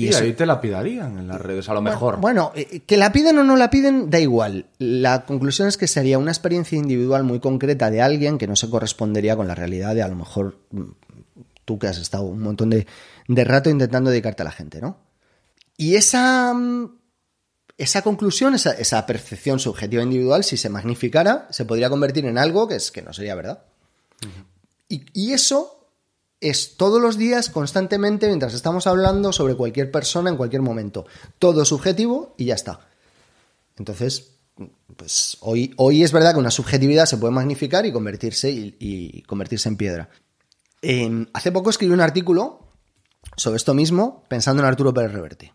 Y, ahí te la pidarían en las redes, a lo mejor. Bueno, eh, que la piden o no la piden, da igual. La conclusión es que sería una experiencia individual muy concreta de alguien que no se correspondería con la realidad de a lo mejor mm, tú que has estado un montón de, rato intentando dedicarte a la gente, ¿no? Y esa, mm, esa conclusión, esa, esa, percepción subjetiva individual, si se magnificara, se podría convertir en algo que, es, que no sería verdad. y eso es todos los días, constantemente, mientras estamos hablando sobre cualquier persona en cualquier momento. Todo subjetivo y ya está. Entonces, pues hoy, hoy es verdad que una subjetividad se puede magnificar y convertirse, y, convertirse en piedra. Em, hace poco escribí un artículo sobre esto mismo, pensando en Arturo Pérez Reverte.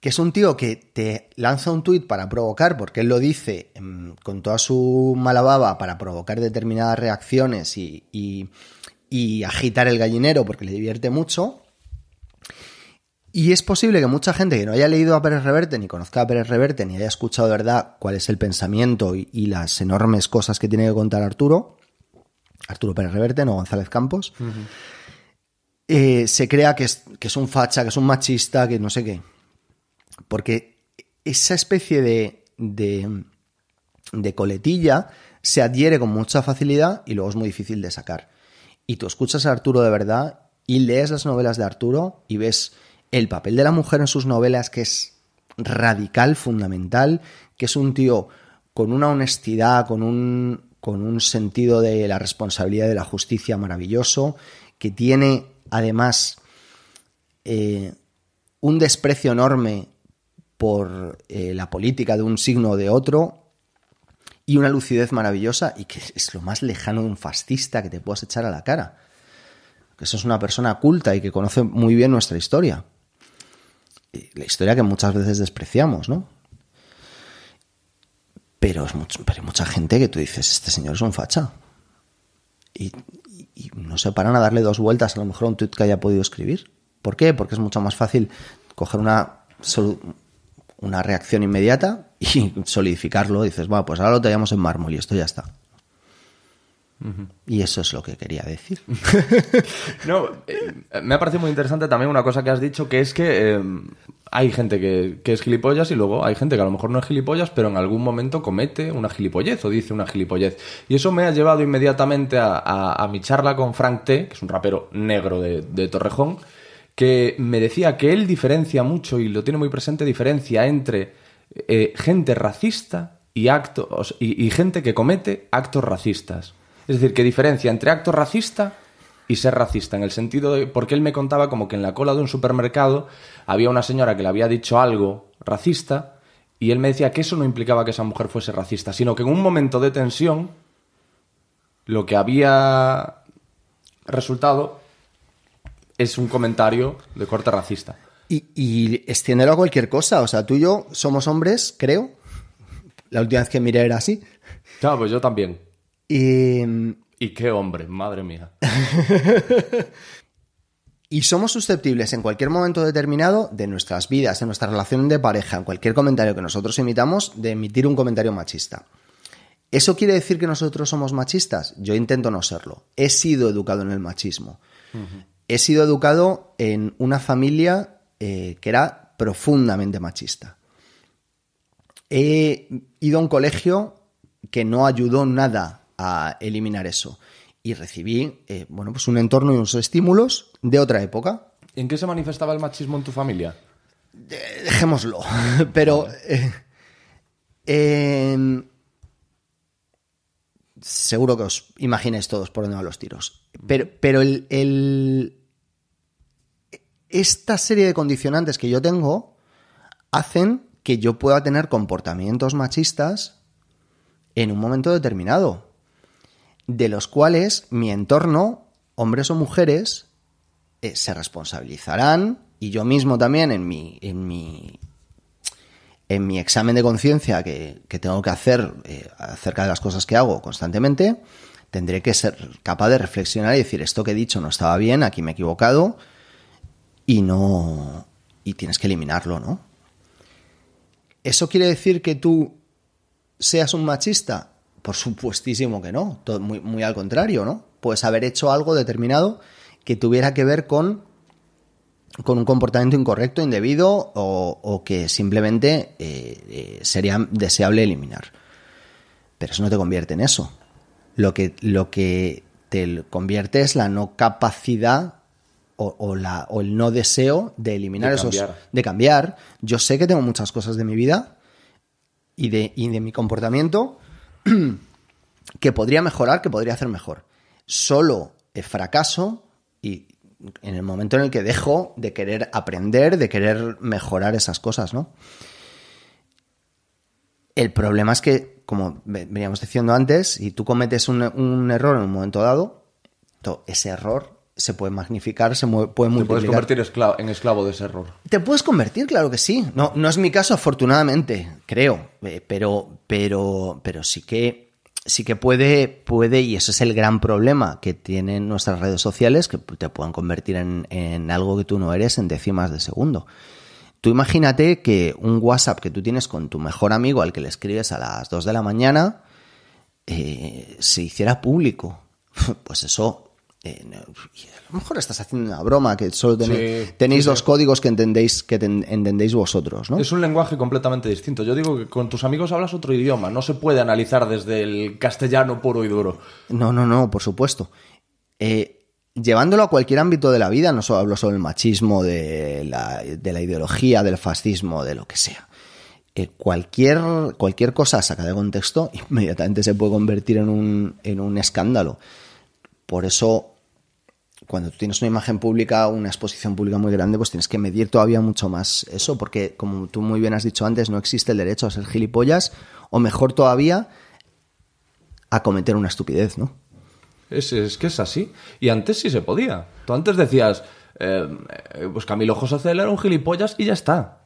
Que es un tío que te lanza un tuit para provocar, porque él lo dice em, con toda su mala baba, para provocar determinadas reacciones y y agitar el gallinero porque le divierte mucho. Y es posible que mucha gente que no haya leído a Pérez Reverte, ni conozca a Pérez Reverte, ni haya escuchado de verdad cuál es el pensamiento y, las enormes cosas que tiene que contar Arturo, Arturo Pérez Reverte, no González Campos, eh, se crea que es, que es un facha, que es un machista, que no sé qué. Porque esa especie de, de, de coletilla se adhiere con mucha facilidad y luego es muy difícil de sacar y tú escuchas a Arturo de verdad y lees las novelas de Arturo y ves el papel de la mujer en sus novelas que es radical, fundamental, que es un tío con una honestidad, con un, con un sentido de la responsabilidad de la justicia maravilloso, que tiene además eh, un desprecio enorme por eh, la política de un signo o de otro y una lucidez maravillosa y que es lo más lejano de un fascista que te puedas echar a la cara. Que eso es una persona culta y que conoce muy bien nuestra historia. La historia que muchas veces despreciamos, ¿no? Pero, es hay mucha gente que tú dices, este señor es un facha. Y, no se paran a darle dos vueltas a lo mejor a un tweet que haya podido escribir. ¿Por qué? Porque es mucho más fácil coger una, una reacción inmediata y solidificarlo, dices, bueno, pues ahora lo tallamos en mármol y esto ya está. Y eso es lo que quería decir. no, eh, me ha parecido muy interesante también una cosa que has dicho, que es que em, hay gente que, es gilipollas y luego hay gente que a lo mejor no es gilipollas, pero en algún momento comete una gilipollez o dice una gilipollez. Y eso me ha llevado inmediatamente a, mi charla con Frank T, que es un rapero negro de Torrejón, que me decía que él diferencia mucho y lo tiene muy presente, diferencia entre eh, gente racista y, actos, y, gente que comete actos racistas. Es decir, que diferencia entre acto racista y ser racista, en el sentido de, porque él me contaba como que en la cola de un supermercado había una señora que le había dicho algo racista y él me decía que eso no implicaba que esa mujer fuese racista, sino que en un momento de tensión lo que había resultado es un comentario de corte racista. Y, y a cualquier cosa. O sea, tú y yo somos hombres, creo. La última vez que miré era así. Claro, pues yo también. Y, qué hombre, madre mía. y somos susceptibles en cualquier momento determinado de nuestras vidas, en nuestra relación de pareja, en cualquier comentario que nosotros emitamos, de emitir un comentario machista. ¿Eso quiere decir que nosotros somos machistas? Yo intento no serlo. He sido educado en el machismo. He sido educado en una familia eh, que era profundamente machista. He ido a un colegio que no ayudó nada a eliminar eso y recibí eh, bueno, pues un entorno y unos estímulos de otra época. ¿En qué se manifestaba el machismo en tu familia? dejémoslo, pero... Eh, em, seguro que os imagináis todos por dónde van los tiros. Pero, el, esta serie de condicionantes que yo tengo hacen que yo pueda tener comportamientos machistas en un momento determinado, de los cuales mi entorno, hombres o mujeres, eh, se responsabilizarán y yo mismo también en mi, en mi, en mi examen de conciencia que, tengo que hacer eh, acerca de las cosas que hago constantemente, tendré que ser capaz de reflexionar y decir esto que he dicho no estaba bien, aquí me he equivocado, y no. y tienes que eliminarlo, ¿no? ¿Eso quiere decir que tú seas un machista? Por supuestísimo que no, todo, muy, al contrario, ¿no? Puedes haber hecho algo determinado que tuviera que ver con con un comportamiento incorrecto, indebido o, o que simplemente eh, eh, sería deseable eliminar. Pero eso no te convierte en eso. Lo que, lo que te convierte es la no capacidad o, la, o el no deseo de eliminar esos, de cambiar. Yo sé que tengo muchas cosas de mi vida y de, y de mi comportamiento que podría mejorar, que podría hacer mejor. Solo el fracaso y en el momento en el que dejo de querer aprender, de querer mejorar esas cosas, ¿no? El problema es que, como veníamos diciendo antes, si tú cometes un, un error en un momento dado, ese error se puede magnificar, se puede multiplicar. Te puedes convertir en esclavo de ese error. Te puedes convertir, claro que sí. No, no es mi caso, afortunadamente, creo. Eh, pero, pero, pero sí que sí que puede, puede, y ese es el gran problema que tienen nuestras redes sociales, que te puedan convertir en, algo que tú no eres en décimas de segundo. Tú imagínate que un WhatsApp que tú tienes con tu mejor amigo al que le escribes a las 2 de la mañana eh, se hiciera público. Pues eso eh, a lo mejor estás haciendo una broma, que solo tenéis, los códigos que entendéis, que entendéis vosotros, ¿no? Es un lenguaje completamente distinto. Yo digo que con tus amigos hablas otro idioma, no se puede analizar desde el castellano puro y duro. No, no, no, por supuesto. Eh, llevándolo a cualquier ámbito de la vida, no solo hablo sobre el machismo, de la, ideología, del fascismo, de lo que sea. Eh, cualquier, cualquier cosa saca de contexto inmediatamente se puede convertir en un, en un escándalo. Por eso cuando tú tienes una imagen pública, una exposición pública muy grande, pues tienes que medir todavía mucho más eso, porque como tú muy bien has dicho antes, no existe el derecho a ser gilipollas, o mejor todavía, a cometer una estupidez, ¿no? Es, que es así. Y antes sí se podía. Tú antes decías, eh, pues Camilo José Cela era un gilipollas y ya está.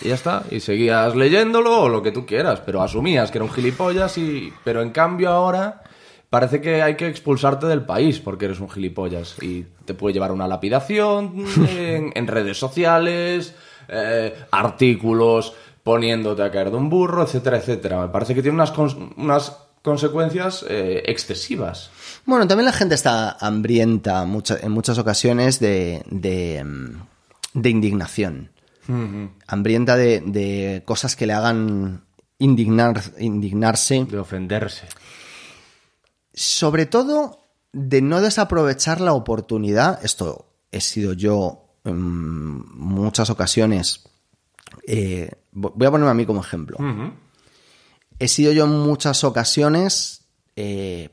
Y ya está. Y seguías leyéndolo o lo que tú quieras, pero asumías que era un gilipollas y... Pero en cambio ahora parece que hay que expulsarte del país porque eres un gilipollas y te puede llevar una lapidación en, redes sociales, eh, artículos poniéndote a caer de un burro, etcétera, etcétera. Me parece que tiene unas, unas consecuencias eh, excesivas. Bueno, también la gente está hambrienta en muchas ocasiones de, de, indignación. Hambrienta de, de, cosas que le hagan indignar, indignarse. De ofenderse sobre todo de no desaprovechar la oportunidad, esto he sido yo en muchas ocasiones, eh, voy a ponerme a mí como ejemplo, he sido yo en muchas ocasiones eh,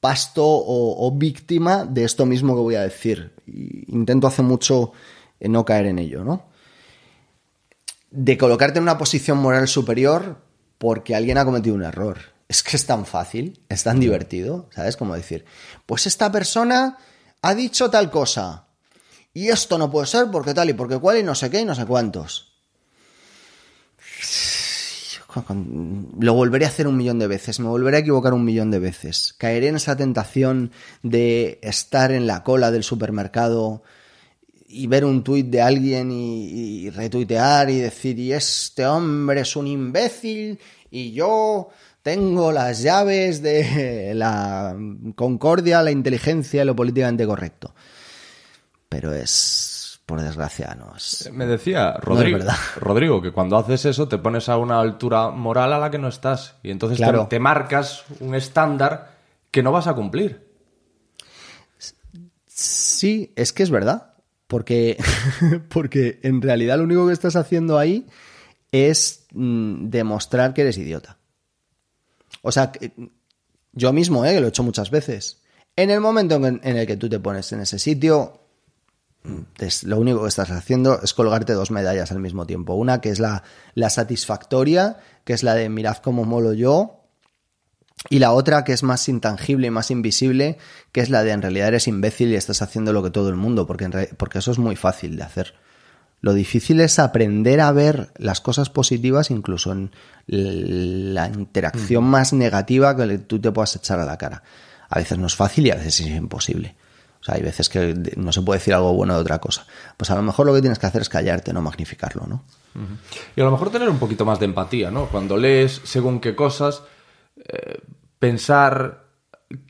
pasto o, o, víctima de esto mismo que voy a decir. Intento hace mucho eh, no caer en ello, ¿no? De colocarte en una posición moral superior porque alguien ha cometido un error es que es tan fácil, es tan divertido, ¿sabes? Como decir, pues esta persona ha dicho tal cosa. Y esto no puede ser porque tal y porque cual y no sé qué y no sé cuántos. Lo volveré a hacer un millón de veces, me volveré a equivocar un millón de veces. Caeré en esa tentación de estar en la cola del supermercado y ver un tuit de alguien y, y retuitear y decir, y este hombre es un imbécil y yo tengo las llaves de la concordia, la inteligencia y lo políticamente correcto. Pero es, por desgracia, no es. Me decía Rodrigo, que cuando haces eso te pones a una altura moral a la que no estás. Y entonces te, marcas un estándar que no vas a cumplir. Sí, es que es verdad. Porque, porque en realidad lo único que estás haciendo ahí es mm, demostrar que eres idiota. O sea, yo mismo, ¿eh? lo he hecho muchas veces. En el momento en, el que tú te pones en ese sitio, lo único que estás haciendo es colgarte dos medallas al mismo tiempo. Una que es la, satisfactoria, que es la de mirad cómo molo yo, y la otra que es más intangible y más invisible, que es la de en realidad eres imbécil y estás haciendo lo que todo el mundo, porque, porque eso es muy fácil de hacer. Lo difícil es aprender a ver las cosas positivas incluso en la interacción mm. más negativa que tú te puedas echar a la cara. A veces no es fácil y a veces es imposible. O sea, hay veces que no se puede decir algo bueno de otra cosa. Pues a lo mejor lo que tienes que hacer es callarte, no magnificarlo, ¿no? Y a lo mejor tener un poquito más de empatía, ¿no? Cuando lees según qué cosas, eh, pensar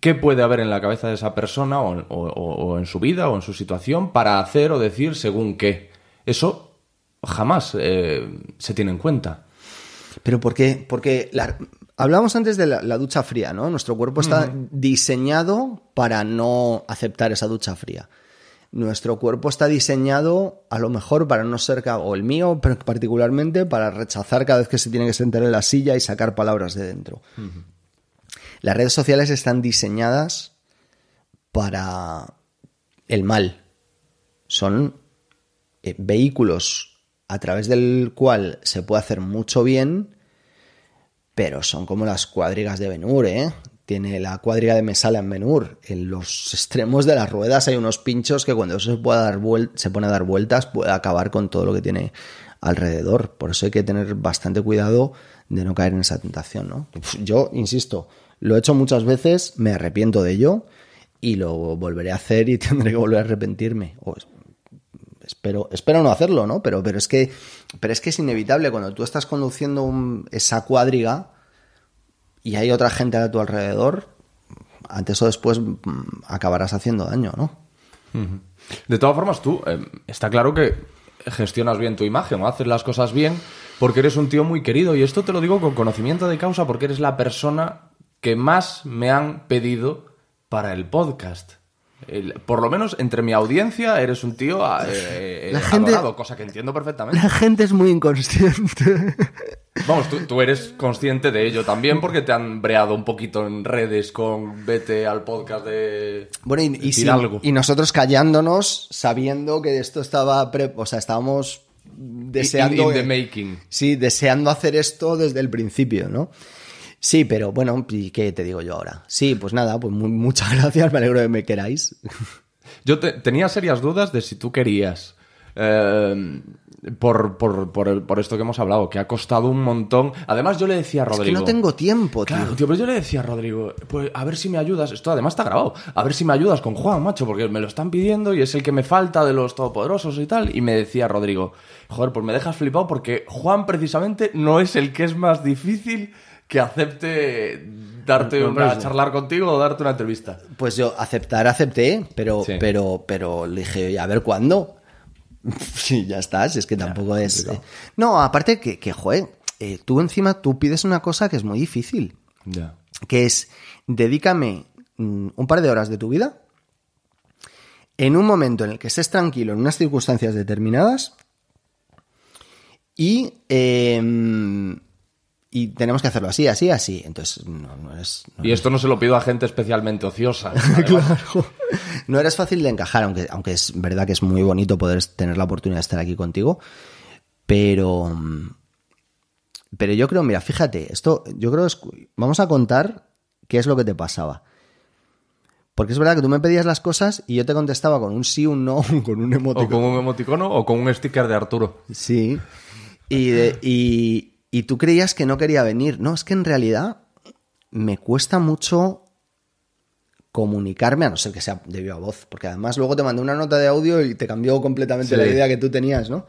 qué puede haber en la cabeza de esa persona o, en su vida o en su situación para hacer o decir según qué. Eso jamás eh, se tiene en cuenta. Pero ¿por qué? Porque la, hablamos antes de la, ducha fría, ¿no? Nuestro cuerpo está diseñado para no aceptar esa ducha fría. Nuestro cuerpo está diseñado, a lo mejor, para no ser, o el mío particularmente, para rechazar cada vez que se tiene que sentar en la silla y sacar palabras de dentro. Las redes sociales están diseñadas para el mal. Son eh, vehículos a través del cual se puede hacer mucho bien, pero son como las cuadrigas de Benur, ¿eh? Tiene la cuadriga de Mesala en Benur. En los extremos de las ruedas hay unos pinchos que cuando se, pueda dar se pone a dar vueltas puede acabar con todo lo que tiene alrededor. Por eso hay que tener bastante cuidado de no caer en esa tentación, ¿no? Yo, insisto, lo he hecho muchas veces, me arrepiento de ello y lo volveré a hacer y tendré que volver a arrepentirme. Espero, espero no hacerlo, ¿no? Pero, pero, es que, pero es que es inevitable cuando tú estás conduciendo esa cuadriga y hay otra gente a tu alrededor, antes o después mm, acabarás haciendo daño, ¿no? De todas formas, tú, em, está claro que gestionas bien tu imagen, o haces las cosas bien, porque eres un tío muy querido. Y esto te lo digo con conocimiento de causa, porque eres la persona que más me han pedido para el podcast por lo menos entre mi audiencia eres un tío ah, eh, eh, la gente, cosa que entiendo perfectamente. La gente es muy inconsciente. Vamos, tú, eres consciente de ello también porque te han breado un poquito en redes con vete al podcast de... Bueno, y, y, nosotros callándonos, sabiendo que esto estaba... o sea, estábamos deseando... Eh, making. Sí, deseando hacer esto desde el principio, ¿no? Sí, pero bueno, ¿y qué te digo yo ahora? Sí, pues nada, pues muchas gracias, me alegro de que me queráis. Yo tenía serias dudas de si tú querías. Em, por, por, esto que hemos hablado, que ha costado un montón. Además, yo le decía a Rodrigo. Es que no tengo tiempo, tío. pero yo le decía a Rodrigo, pues a ver si me ayudas. Esto además está grabado. A ver si me ayudas con Juan, macho, porque me lo están pidiendo y es el que me falta de los todopoderosos y tal. Y me decía Rodrigo, joder, pues me dejas flipado porque Juan precisamente no es el que es más difícil que acepte darte un una, charlar contigo o darte una entrevista. Pues yo aceptar acepté, pero pero pero le dije, a ver cuándo. sí, ya estás, es que tampoco es. Eh, no, aparte que, que joder, eh, tú encima tú pides una cosa que es muy difícil. Que es dedícame mm, un par de horas de tu vida en un momento en el que estés tranquilo, en unas circunstancias determinadas, y em, y tenemos que hacerlo así, así, así. Entonces, no, es. y esto no se lo pido a gente especialmente ociosa. claro. No eres fácil de encajar, aunque, aunque es verdad que es muy bonito poder tener la oportunidad de estar aquí contigo. Pero. Pero yo creo, mira, fíjate, esto, yo creo, vamos a contar qué es lo que te pasaba. Porque es verdad que tú me pedías las cosas y yo te contestaba con un sí, un no, con un emoticono. O con un emoticono o con un sticker de Arturo. Sí. Y, de, y, y tú creías que no quería venir. No, es que en realidad me cuesta mucho comunicarme, a no ser que sea de viva voz, porque además luego te mandé una nota de audio y te cambió completamente la idea que tú tenías, ¿no?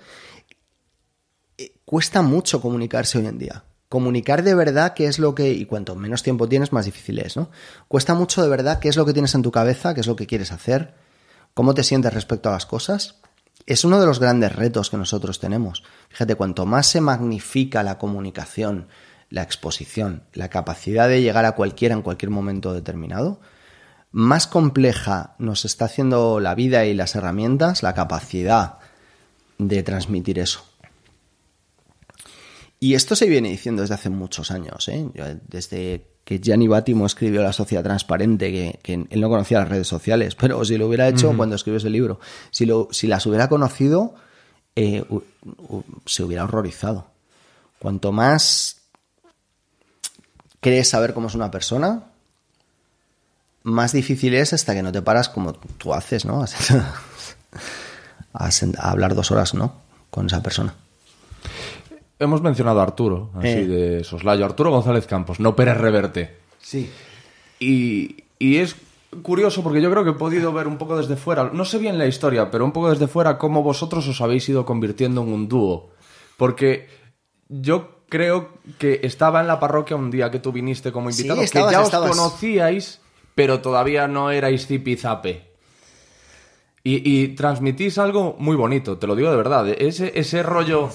Eh, cuesta mucho comunicarse hoy en día. Comunicar de verdad qué es lo que, y cuanto menos tiempo tienes, más difícil es, ¿no? Cuesta mucho de verdad qué es lo que tienes en tu cabeza, qué es lo que quieres hacer, cómo te sientes respecto a las cosas es uno de los grandes retos que nosotros tenemos. Fíjate, cuanto más se magnifica la comunicación, la exposición, la capacidad de llegar a cualquiera en cualquier momento determinado, más compleja nos está haciendo la vida y las herramientas, la capacidad de transmitir eso. Y esto se viene diciendo desde hace muchos años, ¿eh? desde que Gianni Battimo escribió La sociedad transparente, que, él no conocía las redes sociales, pero si lo hubiera hecho cuando escribió ese libro, si, lo, si las hubiera conocido, eh, se hubiera horrorizado. Cuanto más crees saber cómo es una persona, más difícil es hasta que no te paras como tú haces, ¿no? a hablar dos horas, ¿no? Con esa persona hemos mencionado a Arturo, así eh. de soslayo. Arturo González Campos, no Pérez Reverte. Sí. Y, es curioso porque yo creo que he podido ver un poco desde fuera, no sé bien la historia, pero un poco desde fuera cómo vosotros os habéis ido convirtiendo en un dúo. Porque yo creo que estaba en la parroquia un día que tú viniste como invitado, que ya os conocíais, pero todavía no erais zipizape. Y, y transmitís algo muy bonito, te lo digo de verdad. Ese, ese rollo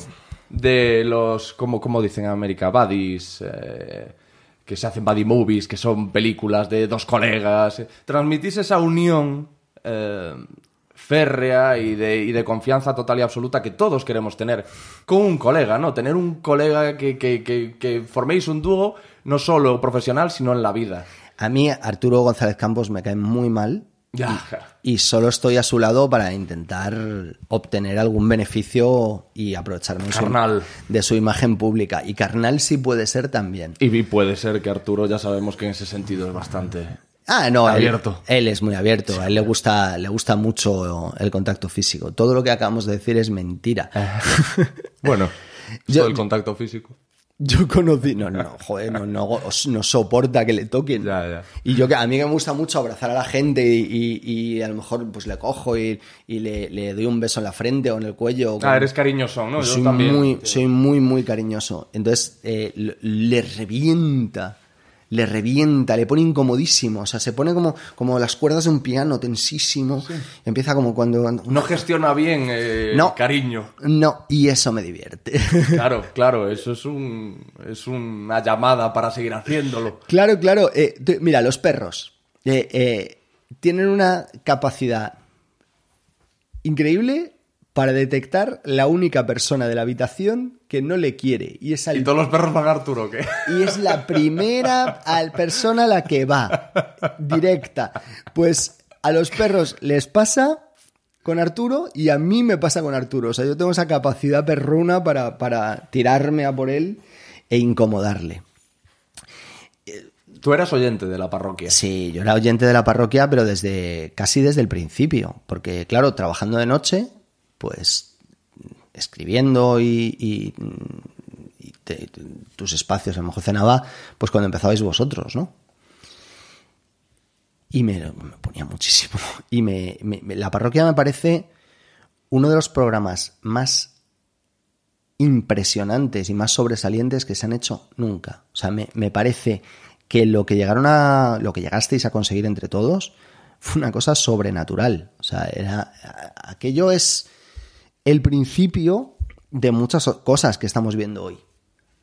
de los, como, dicen en América, buddies, eh, que se hacen buddy movies, que son películas de dos colegas. Eh, transmitís esa unión eh, férrea y de, confianza total y absoluta que todos queremos tener con un colega, ¿no? Tener un colega que, que forméis un dúo, no solo profesional, sino en la vida. A mí Arturo González Campos me cae muy mal y, solo estoy a su lado para intentar obtener algún beneficio y aprovecharme de su imagen pública. Y carnal sí puede ser también. Y puede ser que Arturo ya sabemos que en ese sentido es bastante... Ah, no, abierto. Él, es muy abierto. A él le gusta, le gusta mucho el contacto físico. Todo lo que acabamos de decir es mentira. Eh. bueno, todo el contacto físico. Yo conocí. No, no, joder, no, soporta que le toquen. Ya, ya. Y yo que a mí me gusta mucho abrazar a la gente y, y, a lo mejor pues le cojo y, y le, le, doy un beso en la frente o en el cuello. Claro, ah, eres cariñoso, ¿no? Yo soy Muy, Soy muy, muy cariñoso. Entonces eh, le revienta le revienta, le pone incomodísimo, o sea, se pone como, como las cuerdas de un piano, tensísimo, empieza como cuando... No gestiona bien eh, no, el cariño. No, y eso me divierte. Claro, claro, eso es, un, es una llamada para seguir haciéndolo. Claro, claro, eh, mira, los perros eh, tienen una capacidad increíble para detectar la única persona de la habitación que no le quiere. Y, es todos los perros van a Arturo, ¿qué? Y es la primera al persona a la que va, directa. Pues a los perros les pasa con Arturo y a mí me pasa con Arturo. O sea, yo tengo esa capacidad perruna para, para tirarme a por él e incomodarle. Tú eras oyente de la parroquia. Sí, yo era oyente de la parroquia, pero desde casi desde el principio, porque claro, trabajando de noche, pues escribiendo y, tus espacios, a lo mejor cenaba, pues cuando empezabais vosotros, ¿no? Y me, ponía muchísimo. Y la parroquia me parece uno de los programas más impresionantes y más sobresalientes que se han hecho nunca. O sea, me, me, parece que lo que llegaron a. lo que llegasteis a conseguir entre todos fue una cosa sobrenatural. O sea, era, aquello es el principio de muchas cosas que estamos viendo hoy.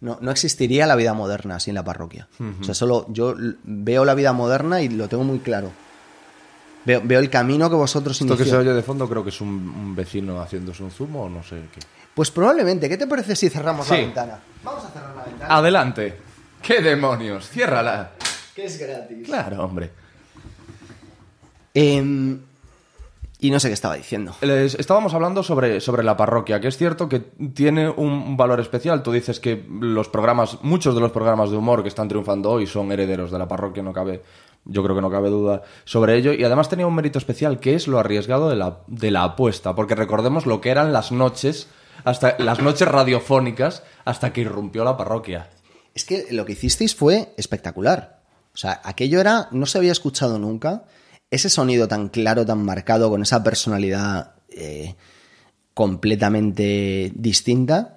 No, no existiría la vida moderna sin la parroquia. O sea, solo yo veo la vida moderna y lo tengo muy claro. Veo, el camino que vosotros Esto que se oye de fondo creo que es un, vecino haciéndose un zumo o no sé qué. Pues probablemente. ¿Qué te parece si cerramos la ventana? Vamos a cerrar la ventana. Adelante. ¿Qué demonios? Ciérrala. Que es gratis. Claro, hombre. Eh, y no sé qué estaba diciendo. estábamos hablando sobre, sobre la parroquia, que es cierto que tiene un valor especial. Tú dices que los programas, muchos de los programas de humor que están triunfando hoy son herederos de la parroquia, no cabe, yo creo que no cabe duda sobre ello. Y además tenía un mérito especial, que es lo arriesgado de la, de la apuesta, porque recordemos lo que eran las noches, hasta las noches radiofónicas, hasta que irrumpió la parroquia. Es que lo que hicisteis fue espectacular. O sea, aquello era, no se había escuchado nunca ese sonido tan claro, tan marcado, con esa personalidad eh, completamente distinta.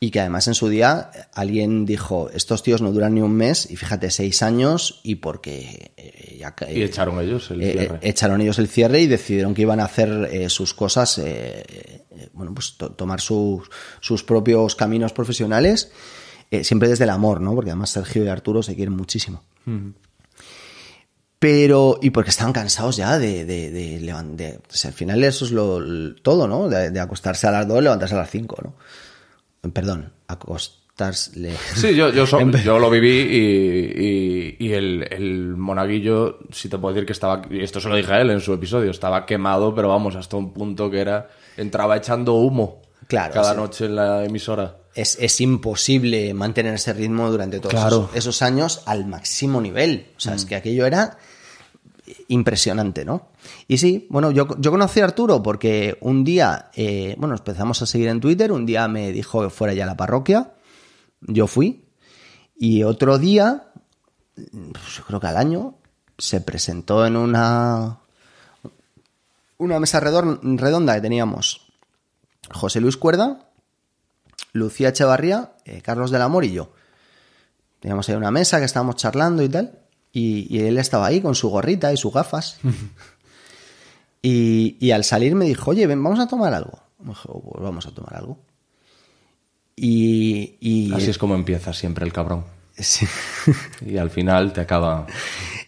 Y que además en su día alguien dijo, estos tíos no duran ni un mes, y fíjate, seis años, y porque... Eh, ya, y echaron ellos el eh, cierre. echaron ellos el cierre y decidieron que iban a hacer sus cosas, bueno, pues tomar sus propios caminos profesionales, siempre desde el amor, ¿no? Porque además Sergio y Arturo se quieren muchísimo. Pero, y porque estaban cansados ya de, de, pues, al final eso es lo, todo, ¿no? De, acostarse a las 2, levantarse a las 5, ¿no? Perdón, acostarse. Sí, yo, lo viví y, el, monaguillo, si te puedo decir que estaba, y esto se lo dije a él en su episodio, estaba quemado, pero vamos, hasta un punto que era, entraba echando humo claro, cada noche en la emisora. Es, imposible mantener ese ritmo durante todos esos, años al máximo nivel. O sea, es mm. que aquello era impresionante, ¿no? Y sí, bueno, yo, conocí a Arturo porque un día, eh, bueno, empezamos a seguir en Twitter, un día me dijo que fuera ya a la parroquia, yo fui, y otro día, pues, yo creo que al año, se presentó en una, una mesa redonda que teníamos José Luis Cuerda, Lucía Echevarría, eh, Carlos del Amor y yo. Teníamos ahí una mesa que estábamos charlando y tal. Y, él estaba ahí con su gorrita y sus gafas. y, al salir me dijo, oye, ven, vamos a tomar algo. Me dijo, pues vamos a tomar algo. Y, Así es como empieza siempre el cabrón. Sí. y al final te acaba...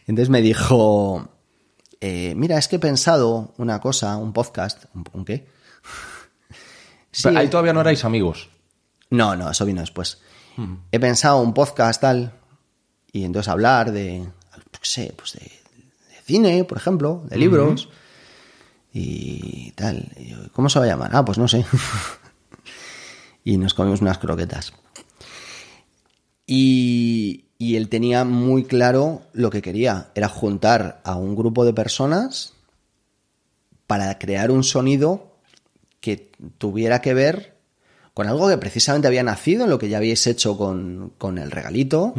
Entonces me dijo, eh, mira, es que he pensado una cosa, un podcast, ¿un, qué? ahí todavía no erais amigos. No, no, eso vino después. He pensado un podcast tal, y entonces hablar de, no sé, pues de, cine, por ejemplo, de libros y tal. ¿Cómo se va a llamar? Ah, pues no sé. y nos comimos unas croquetas. Y, él tenía muy claro lo que quería, era juntar a un grupo de personas para crear un sonido que tuviera que ver con algo que precisamente había nacido en lo que ya habíais hecho con, el regalito,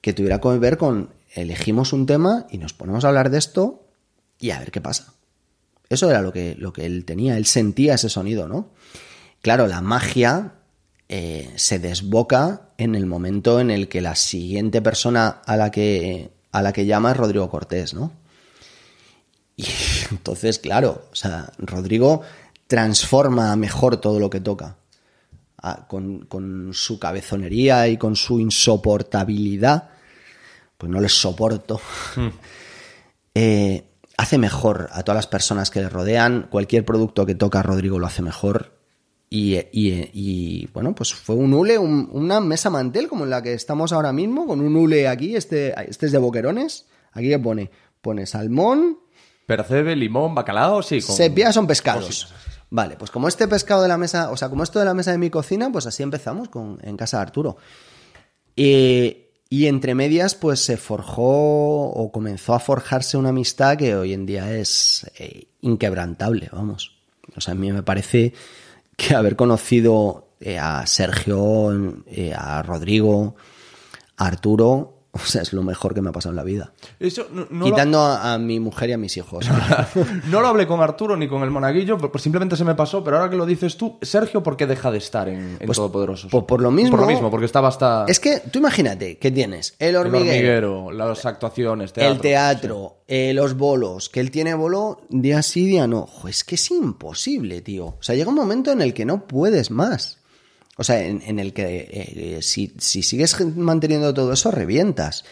que tuviera que ver con elegimos un tema y nos ponemos a hablar de esto y a ver qué pasa. Eso era lo que, lo que él tenía, él sentía ese sonido, ¿no? Claro, la magia eh, se desboca en el momento en el que la siguiente persona a la que, a la que llama es Rodrigo Cortés, ¿no? Y entonces, claro, o sea, Rodrigo transforma mejor todo lo que toca con, su cabezonería y con su insoportabilidad, pues no les soporto, hmm. eh, hace mejor a todas las personas que le rodean. Cualquier producto que toca Rodrigo lo hace mejor. Y, eh, eh, bueno, pues fue un hule, una mesa mantel como en la que estamos ahora mismo, con un hule aquí, este, este es de boquerones. Aquí que pone, pone salmón. Percebe, limón, bacalao, sí. Con... Sepia son pescados. Vale, pues como este pescado de la mesa, o sea, como esto de la mesa de mi cocina, pues así empezamos en casa de Arturo. y entre medias, pues se forjó o comenzó a forjarse una amistad que hoy en día es eh, inquebrantable, vamos. O sea, a mí me parece que haber conocido eh, a Sergio, eh, a Rodrigo, a Arturo, o sea, es lo mejor que me ha pasado en la vida. Quitando a, mi mujer y a mis hijos. no lo hablé con Arturo ni con el monaguillo, simplemente se me pasó. Pero ahora que lo dices tú, Sergio, ¿por qué deja de estar en, en pues, pues Por, lo mismo. Por lo mismo, porque estaba hasta. Es que tú imagínate que tienes el hormiguero, las actuaciones, el teatro, eh, los bolos. Que él tiene bolo de así día no. es que es imposible, tío. O sea, llega un momento en el que no puedes más. O sea, en, el que eh, eh, si, sigues manteniendo todo eso, revientas.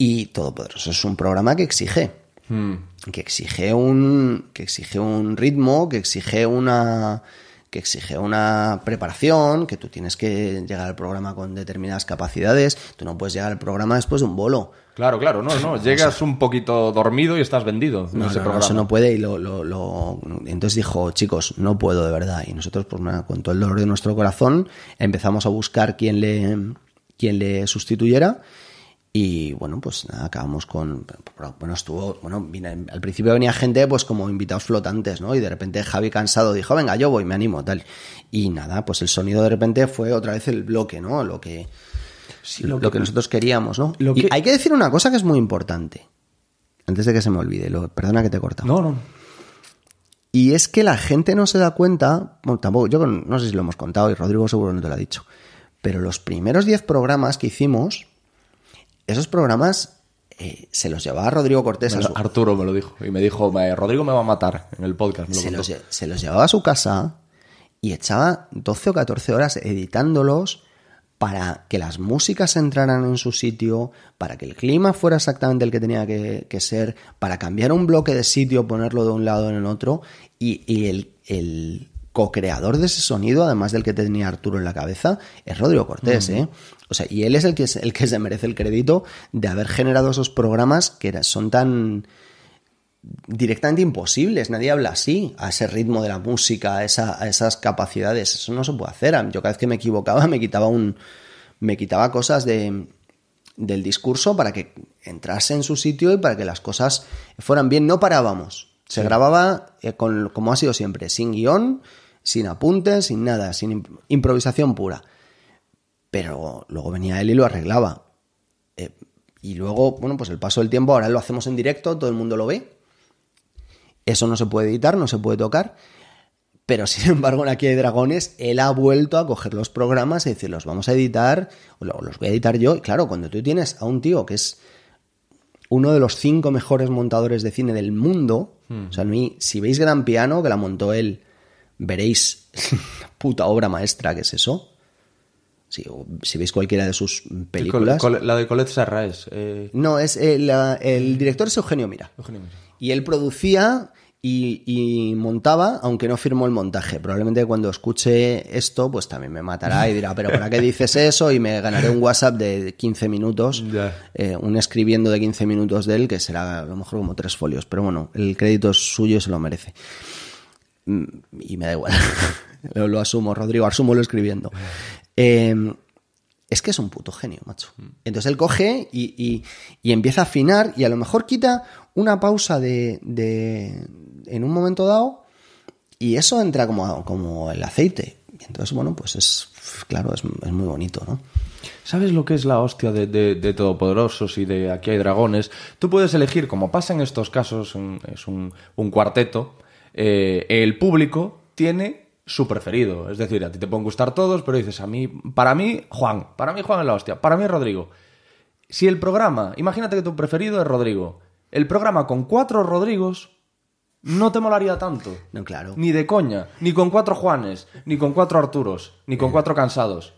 Y Todo eso es un programa que exige. Hmm. Que exige un. Que exige un ritmo, que exige una. que exige una preparación, que tú tienes que llegar al programa con determinadas capacidades. Tú no puedes llegar al programa después de un bolo. Claro, claro, no, no. Llegas un poquito dormido y estás vendido. No, ese no, eso no puede. Y lo, lo, Entonces dijo, chicos, no puedo de verdad. Y nosotros, pues con todo el dolor de nuestro corazón, empezamos a buscar quién le, quién le sustituyera. Y bueno, pues nada, acabamos con. Bueno, estuvo. Bueno, al principio venía gente, pues como invitados flotantes, ¿no? Y de repente Javi cansado dijo, venga, yo voy, me animo, tal. Y nada, pues el sonido de repente fue otra vez el bloque, ¿no? Lo que lo, que, nosotros queríamos, ¿no? Y hay que decir una cosa que es muy importante, antes de que se me olvide, perdona que te corta. No, no. Y es que la gente no se da cuenta, bueno, tampoco, yo no sé si lo hemos contado y Rodrigo seguro no te lo ha dicho, pero los primeros 10 programas que hicimos, esos programas eh, se los llevaba Rodrigo Cortés a su... Arturo me lo dijo y me dijo, Rodrigo me va a matar en el podcast. se, los, se, los, llevaba a su casa y echaba 12 o 14 horas editándolos, para que las músicas entraran en su sitio, para que el clima fuera exactamente el que tenía que, ser, para cambiar un bloque de sitio, ponerlo de un lado en el otro, y, el, co-creador de ese sonido, además del que tenía Arturo en la cabeza, es Rodrigo Cortés, ¿eh? O sea, y él es el que, es, el que se merece el crédito de haber generado esos programas que son tan directamente imposibles, nadie habla así, a ese ritmo de la música, a, esas capacidades, eso no se puede hacer. Yo cada vez que me equivocaba me quitaba un me quitaba cosas de, del discurso para que entrase en su sitio y para que las cosas fueran bien, no parábamos. Se grababa eh, con, como ha sido siempre, sin guión, sin apuntes, sin nada, sin improvisación pura. Pero luego venía él y lo arreglaba. Eh, y luego, bueno, pues el paso del tiempo, ahora lo hacemos en directo, todo el mundo lo ve, eso no se puede editar, no se puede tocar. Pero sin embargo, en Aquí hay Dragones, él ha vuelto a coger los programas y decir, los vamos a editar, o los voy a editar yo. Y claro, cuando tú tienes a un tío que es uno de los cinco mejores montadores de cine del mundo, hmm. o sea, si veis Gran Piano, que la montó él, veréis puta obra maestra que es eso. si veis cualquiera de sus películas. la de Colette Sarraes. Eh. No, es eh, el director es Mira. Eugenio Mira. Y él producía y, montaba, aunque no firmó el montaje. Probablemente cuando escuche esto, pues también me matará y dirá, pero ¿para qué dices eso? Y me ganaré un WhatsApp de 15 minutos, eh, un escribiendo de 15 minutos de él, que será a lo mejor como tres folios. Pero bueno, el crédito es suyo y se lo merece. Mm, y me da igual. lo, asumo, Rodrigo, asumo lo escribiendo. Eh, es que es un puto genio, macho. Mm. Entonces él coge y, empieza a afinar y a lo mejor quita una pausa de, de en un momento dado y eso entra como, como el aceite. Y entonces, bueno, pues es, claro, es, muy bonito, ¿no? ¿Sabes lo que es la hostia de, Todopoderosos y de Aquí hay dragones? Tú puedes elegir, como pasa en estos casos, es un, cuarteto, eh, el público tiene su preferido. Es decir, a ti te pueden gustar todos, pero dices, a mí, para mí, Juan, para mí Juan es la hostia, para mí Rodrigo. Si el programa, imagínate que tu preferido es Rodrigo, el programa con cuatro Rodrigos no te molaría tanto. No, claro. Ni de coña, ni con cuatro Juanes, ni con cuatro Arturos, ni con eh. cuatro cansados.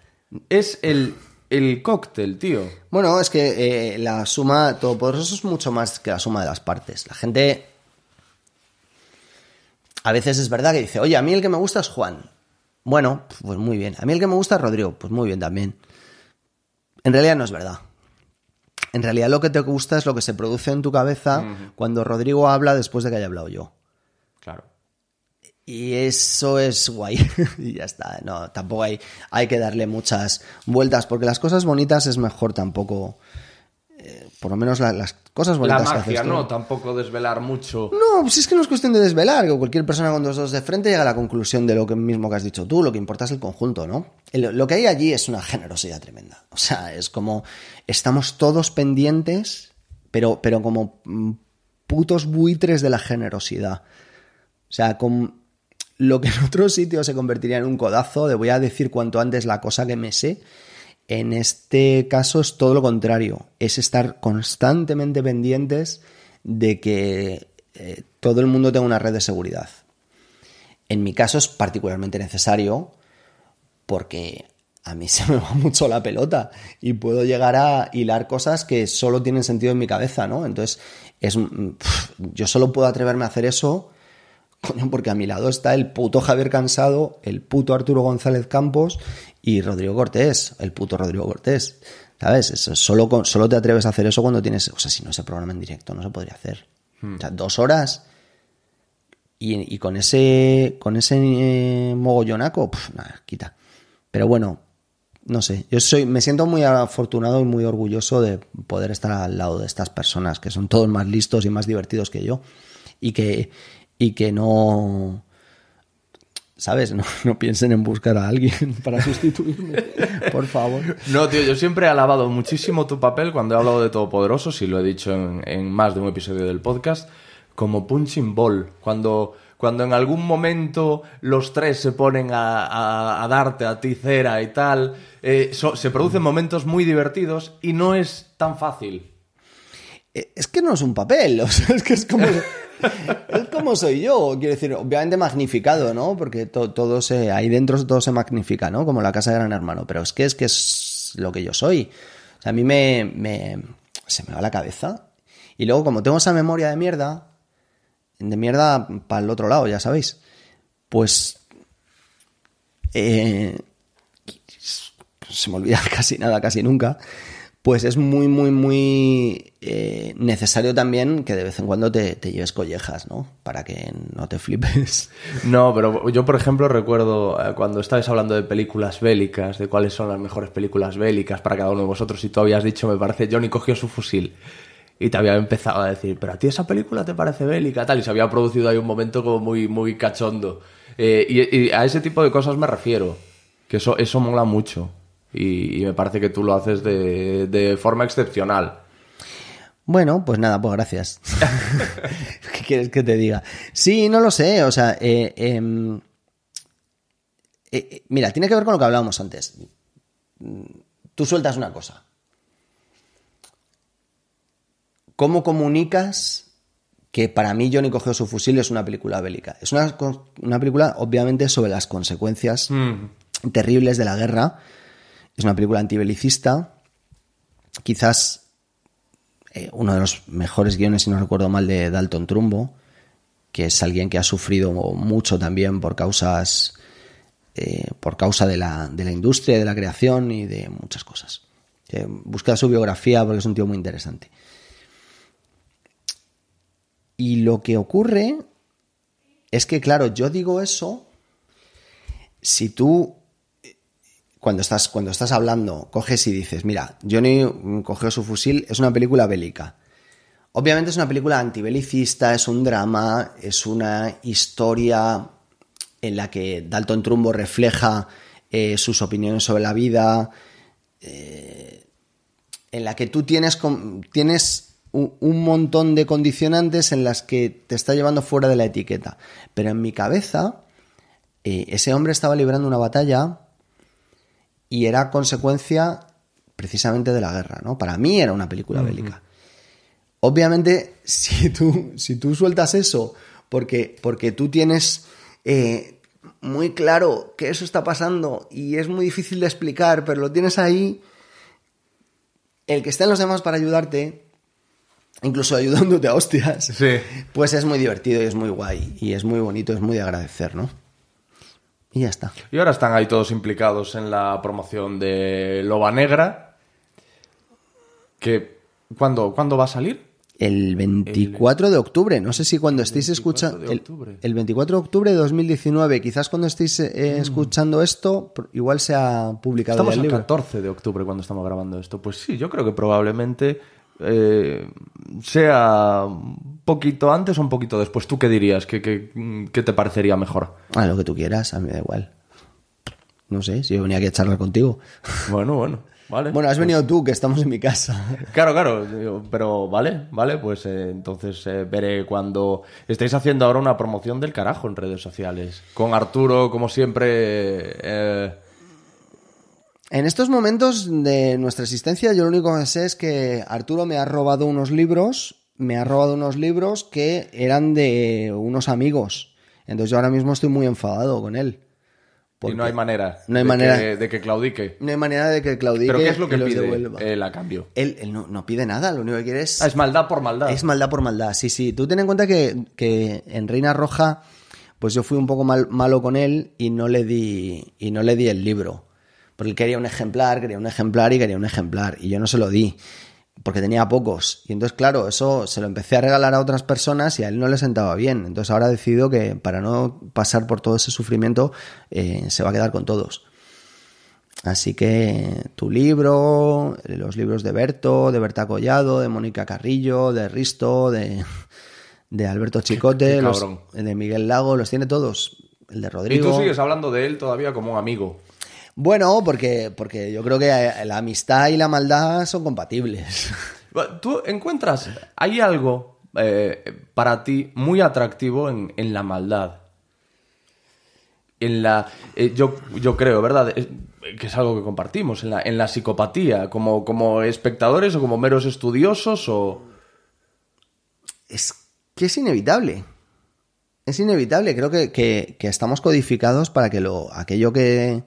Es el el cóctel, tío. Bueno, es que eh, la suma Todo eso es mucho más que la suma de las partes. La gente a veces es verdad que dice, oye, a mí el que me gusta es Juan. Bueno, pues muy bien. A mí el que me gusta es Rodrigo. Pues muy bien también. En realidad no es verdad. En realidad lo que te gusta es lo que se produce en tu cabeza cuando Rodrigo habla después de que haya hablado yo. Claro. Y eso es guay. y ya está. No, tampoco hay, hay que darle muchas vueltas porque las cosas bonitas es mejor tampoco por lo menos las cosas bonitas la magia, ¿no? Tampoco desvelar mucho. No, pues es que no es cuestión de desvelar, que cualquier persona con dos dos de frente llega a la conclusión de lo que mismo que has dicho tú, lo que importa es el conjunto, ¿no? lo que hay allí es una generosidad tremenda. O sea, es como estamos todos pendientes, pero, pero como mm, putos buitres de la generosidad. O sea, con lo que en otro sitio se convertiría en un codazo de voy a decir cuanto antes la cosa que me sé en este caso es todo lo contrario, es estar constantemente pendientes de que eh, todo el mundo tenga una red de seguridad. En mi caso es particularmente necesario porque a mí se me va mucho la pelota y puedo llegar a hilar cosas que solo tienen sentido en mi cabeza, ¿no? Entonces, es, yo solo puedo atreverme a hacer eso porque a mi lado está el puto Javier Cansado, el puto Arturo González Campos y Rodrigo Cortés, el puto Rodrigo Cortés. ¿Sabes? Eso, solo, solo te atreves a hacer eso cuando tienes. O sea, si no ese programa en directo, no se podría hacer. Hmm. O sea, dos horas. Y, con ese. Con ese eh, mogollonaco, nada, quita. Pero bueno, no sé. Yo soy, me siento muy afortunado y muy orgulloso de poder estar al lado de estas personas, que son todos más listos y más divertidos que yo. Y que. Y que no ¿Sabes? No, piensen en buscar a alguien para sustituirme, por favor. No, tío, yo siempre he alabado muchísimo tu papel cuando he hablado de Todopoderoso, y lo he dicho en, más de un episodio del podcast, como punching ball. Cuando, cuando en algún momento los tres se ponen a, darte a ti cera y tal, eh, se producen momentos muy divertidos y no es tan fácil. Eh, es que no es un papel, o sea, es que es como... es como soy yo, quiero decir, obviamente magnificado, ¿no? Porque todo se, ahí dentro todo se magnifica, ¿no? Como la casa de Gran Hermano, pero es que es, que es lo que yo soy. O sea, a mí me, se me va la cabeza. Y luego, como tengo esa memoria de mierda, de mierda para el otro lado, ya sabéis, pues... Eh, se me olvida casi nada, casi nunca pues es muy, muy, muy eh, necesario también que de vez en cuando te, lleves collejas, ¿no? Para que no te flipes. No, pero yo, por ejemplo, recuerdo eh, cuando estabas hablando de películas bélicas, de cuáles son las mejores películas bélicas para cada uno de vosotros, y tú habías dicho, me parece, Johnny cogió su fusil. Y te había empezado a decir, pero a ti esa película te parece bélica, tal, y se había producido ahí un momento como muy, muy cachondo. Eh, y, y a ese tipo de cosas me refiero, que eso, eso mola mucho y, me parece que tú lo haces de, forma excepcional. Bueno, pues nada, pues gracias. ¿Qué quieres que te diga? Sí, no lo sé, o sea, eh, em, eh, eh, mira, tiene que ver con lo que hablábamos antes. Tú sueltas una cosa. ¿Cómo comunicas que para mí Johnny cogió su fusil es una película bélica? Es una, película, obviamente, sobre las consecuencias mm. terribles de la guerra es una película antibelicista, quizás eh, uno de los mejores guiones, si no recuerdo mal, de Dalton Trumbo, que es alguien que ha sufrido mucho también por causas, eh, por causa de la, industria, de la creación y de muchas cosas. Eh, busca su biografía porque es un tío muy interesante. Y lo que ocurre es que, claro, yo digo eso, si tú cuando estás, cuando estás hablando, coges y dices, mira, Johnny mm, cogió su fusil, es una película bélica. Obviamente es una película antibelicista, es un drama, es una historia en la que Dalton Trumbo refleja eh, sus opiniones sobre la vida, eh, en la que tú tienes, tienes un, montón de condicionantes en las que te está llevando fuera de la etiqueta. Pero en mi cabeza, eh, ese hombre estaba librando una batalla y era consecuencia precisamente de la guerra, ¿no? Para mí era una película bélica. Obviamente, si tú, si tú sueltas eso porque, porque tú tienes eh, muy claro que eso está pasando y es muy difícil de explicar, pero lo tienes ahí, el que estén los demás para ayudarte, incluso ayudándote a hostias, sí. pues es muy divertido y es muy guay y es muy bonito, es muy de agradecer, ¿no? Y ya está. Y ahora están ahí todos implicados en la promoción de Loba Negra. Que, ¿cuándo, va a salir? El 24 de octubre. No sé si cuando estéis escuchando. El, el, 24 de octubre de 2019. Quizás cuando estéis eh, mm. escuchando esto, igual se ha publicado estamos el libro. el 14 de octubre cuando estamos grabando esto. Pues sí, yo creo que probablemente eh, sea ¿Un poquito antes o un poquito después? ¿Tú qué dirías? ¿Qué, te parecería mejor? A ah, lo que tú quieras, a mí me da igual. No sé, si yo venía aquí a charlar contigo. Bueno, bueno. Vale, bueno, has pues venido tú, que estamos en mi casa. Claro, claro, pero vale, vale, pues eh, entonces eh, veré cuando estáis haciendo ahora una promoción del carajo en redes sociales. Con Arturo, como siempre... Eh. En estos momentos de nuestra existencia, yo lo único que sé es que Arturo me ha robado unos libros me ha robado unos libros que eran de unos amigos. Entonces yo ahora mismo estoy muy enfadado con él. y no hay manera. No hay de manera. Que, de que claudique. No hay manera de que claudique. ¿Pero qué es lo que, pide él a cambio? Él, no, pide nada, lo único que quiere es. Ah, es maldad por maldad. Es maldad por maldad, sí, sí. Tú ten en cuenta que, en Reina Roja, pues yo fui un poco mal, malo con él y no le di. Y no le di el libro. Porque él quería un ejemplar, quería un ejemplar y quería un ejemplar. Y yo no se lo di porque tenía pocos. Y entonces, claro, eso se lo empecé a regalar a otras personas y a él no le sentaba bien. Entonces ahora decidido que para no pasar por todo ese sufrimiento, eh, se va a quedar con todos. Así que tu libro, los libros de Berto, de Berta Collado, de Mónica Carrillo, de Risto, de, de Alberto Chicote, de Miguel Lago, los tiene todos. El de Rodrigo. Y tú sigues hablando de él todavía como un amigo. Bueno, porque, porque yo creo que la amistad y la maldad son compatibles. ¿Tú encuentras, hay algo eh, para ti muy atractivo en, en la maldad? En la, eh, yo, yo creo, ¿verdad? que es algo que compartimos, en la, en la psicopatía, como, como espectadores o como meros estudiosos o... Es que es inevitable. Es inevitable, creo que, que, que estamos codificados para que lo, aquello que,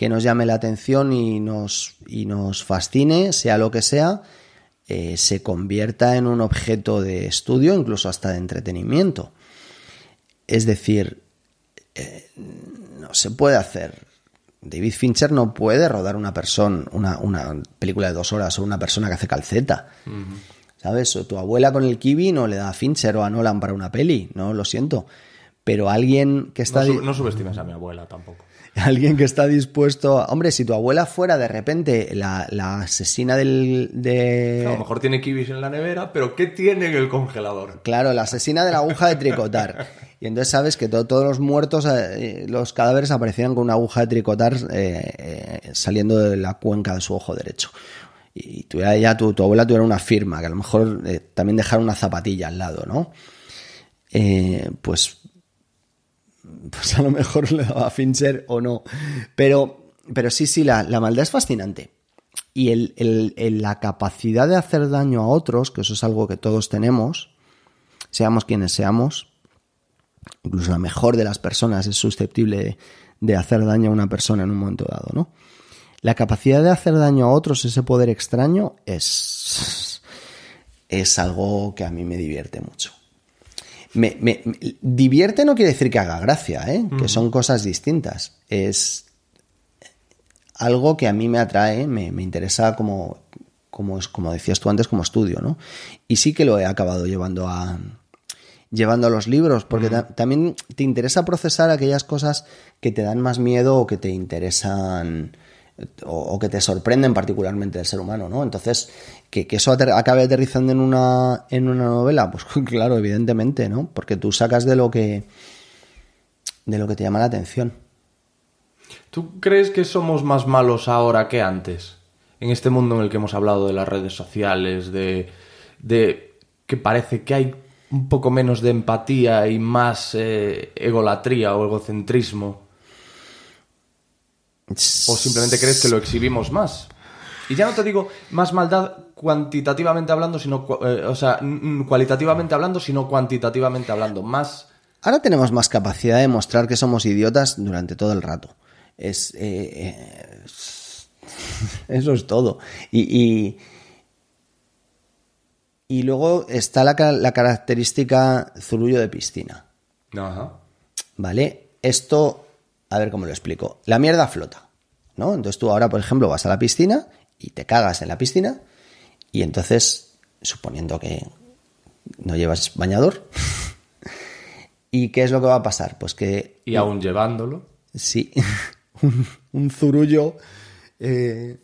que nos llame la atención y nos, nos fascine, sea lo que sea, eh, se convierta en un objeto de estudio, incluso hasta de entretenimiento. Es decir, eh, no se puede hacer. David Fincher no puede rodar una persona, una, una película de dos horas o una persona que hace calceta. ¿Sabes? O tu abuela con el kiwi no le da a Fincher o a Nolan para una peli, no lo siento. Pero alguien que está. no subestimes a mi abuela tampoco. alguien que está dispuesto. Hombre, si tu abuela fuera de repente la, asesina del. De... A lo mejor tiene kibis en la nevera, pero ¿qué tiene en el congelador? Claro, la asesina de la aguja de tricotar. Y entonces sabes que todos los muertos, eh, los cadáveres aparecían con una aguja de tricotar eh, eh, saliendo de la cuenca de su ojo derecho. Y tu, ya tu, tu abuela tuviera una firma, que a lo mejor también dejara una zapatilla al lado, ¿no? pues pues a lo mejor le daba a Fincher o no. Pero, pero sí, sí, la, maldad es fascinante. Y la capacidad de hacer daño a otros, que eso es algo que todos tenemos, seamos quienes seamos, incluso la mejor de las personas es susceptible de, de hacer daño a una persona en un momento dado, ¿no? La capacidad de hacer daño a otros, ese poder extraño, es, es algo que a mí me divierte mucho. Me, me, divierte no quiere decir que haga gracia, ¿eh? que son cosas distintas. Es algo que a mí me atrae, me, me interesa como, como, como decías tú antes, como estudio, ¿no? Y sí que lo he acabado llevando a, llevando a los libros, porque también te interesa procesar aquellas cosas que te dan más miedo o que te interesan o, que te sorprenden particularmente del ser humano, ¿no? Entonces, que, eso acabe aterrizando en una, en una novela, pues claro, evidentemente, ¿no? Porque tú sacas de lo que, de lo que te llama la atención. ¿Tú crees que somos más malos ahora que antes? En este mundo en el que hemos hablado de las redes sociales, de, de que parece que hay un poco menos de empatía y más eh, egolatría o egocentrismo. ¿O simplemente crees que lo exhibimos más? Y ya no te digo más maldad cuantitativamente hablando, sino, eh, o sea, cualitativamente hablando, sino cuantitativamente hablando. Más. Ahora tenemos más capacidad de mostrar que somos idiotas durante todo el rato. Es. Eh, eh, eso es todo. Y, y. luego está la, característica zurullo de piscina. ¿Vale? Esto a ver cómo lo explico. La mierda flota, ¿no? Entonces tú ahora, por ejemplo, vas a la piscina y te cagas en la piscina y entonces, suponiendo que no llevas bañador, ¿y qué es lo que va a pasar? Pues que... Y aún llevándolo. Sí, un, zurullo eh,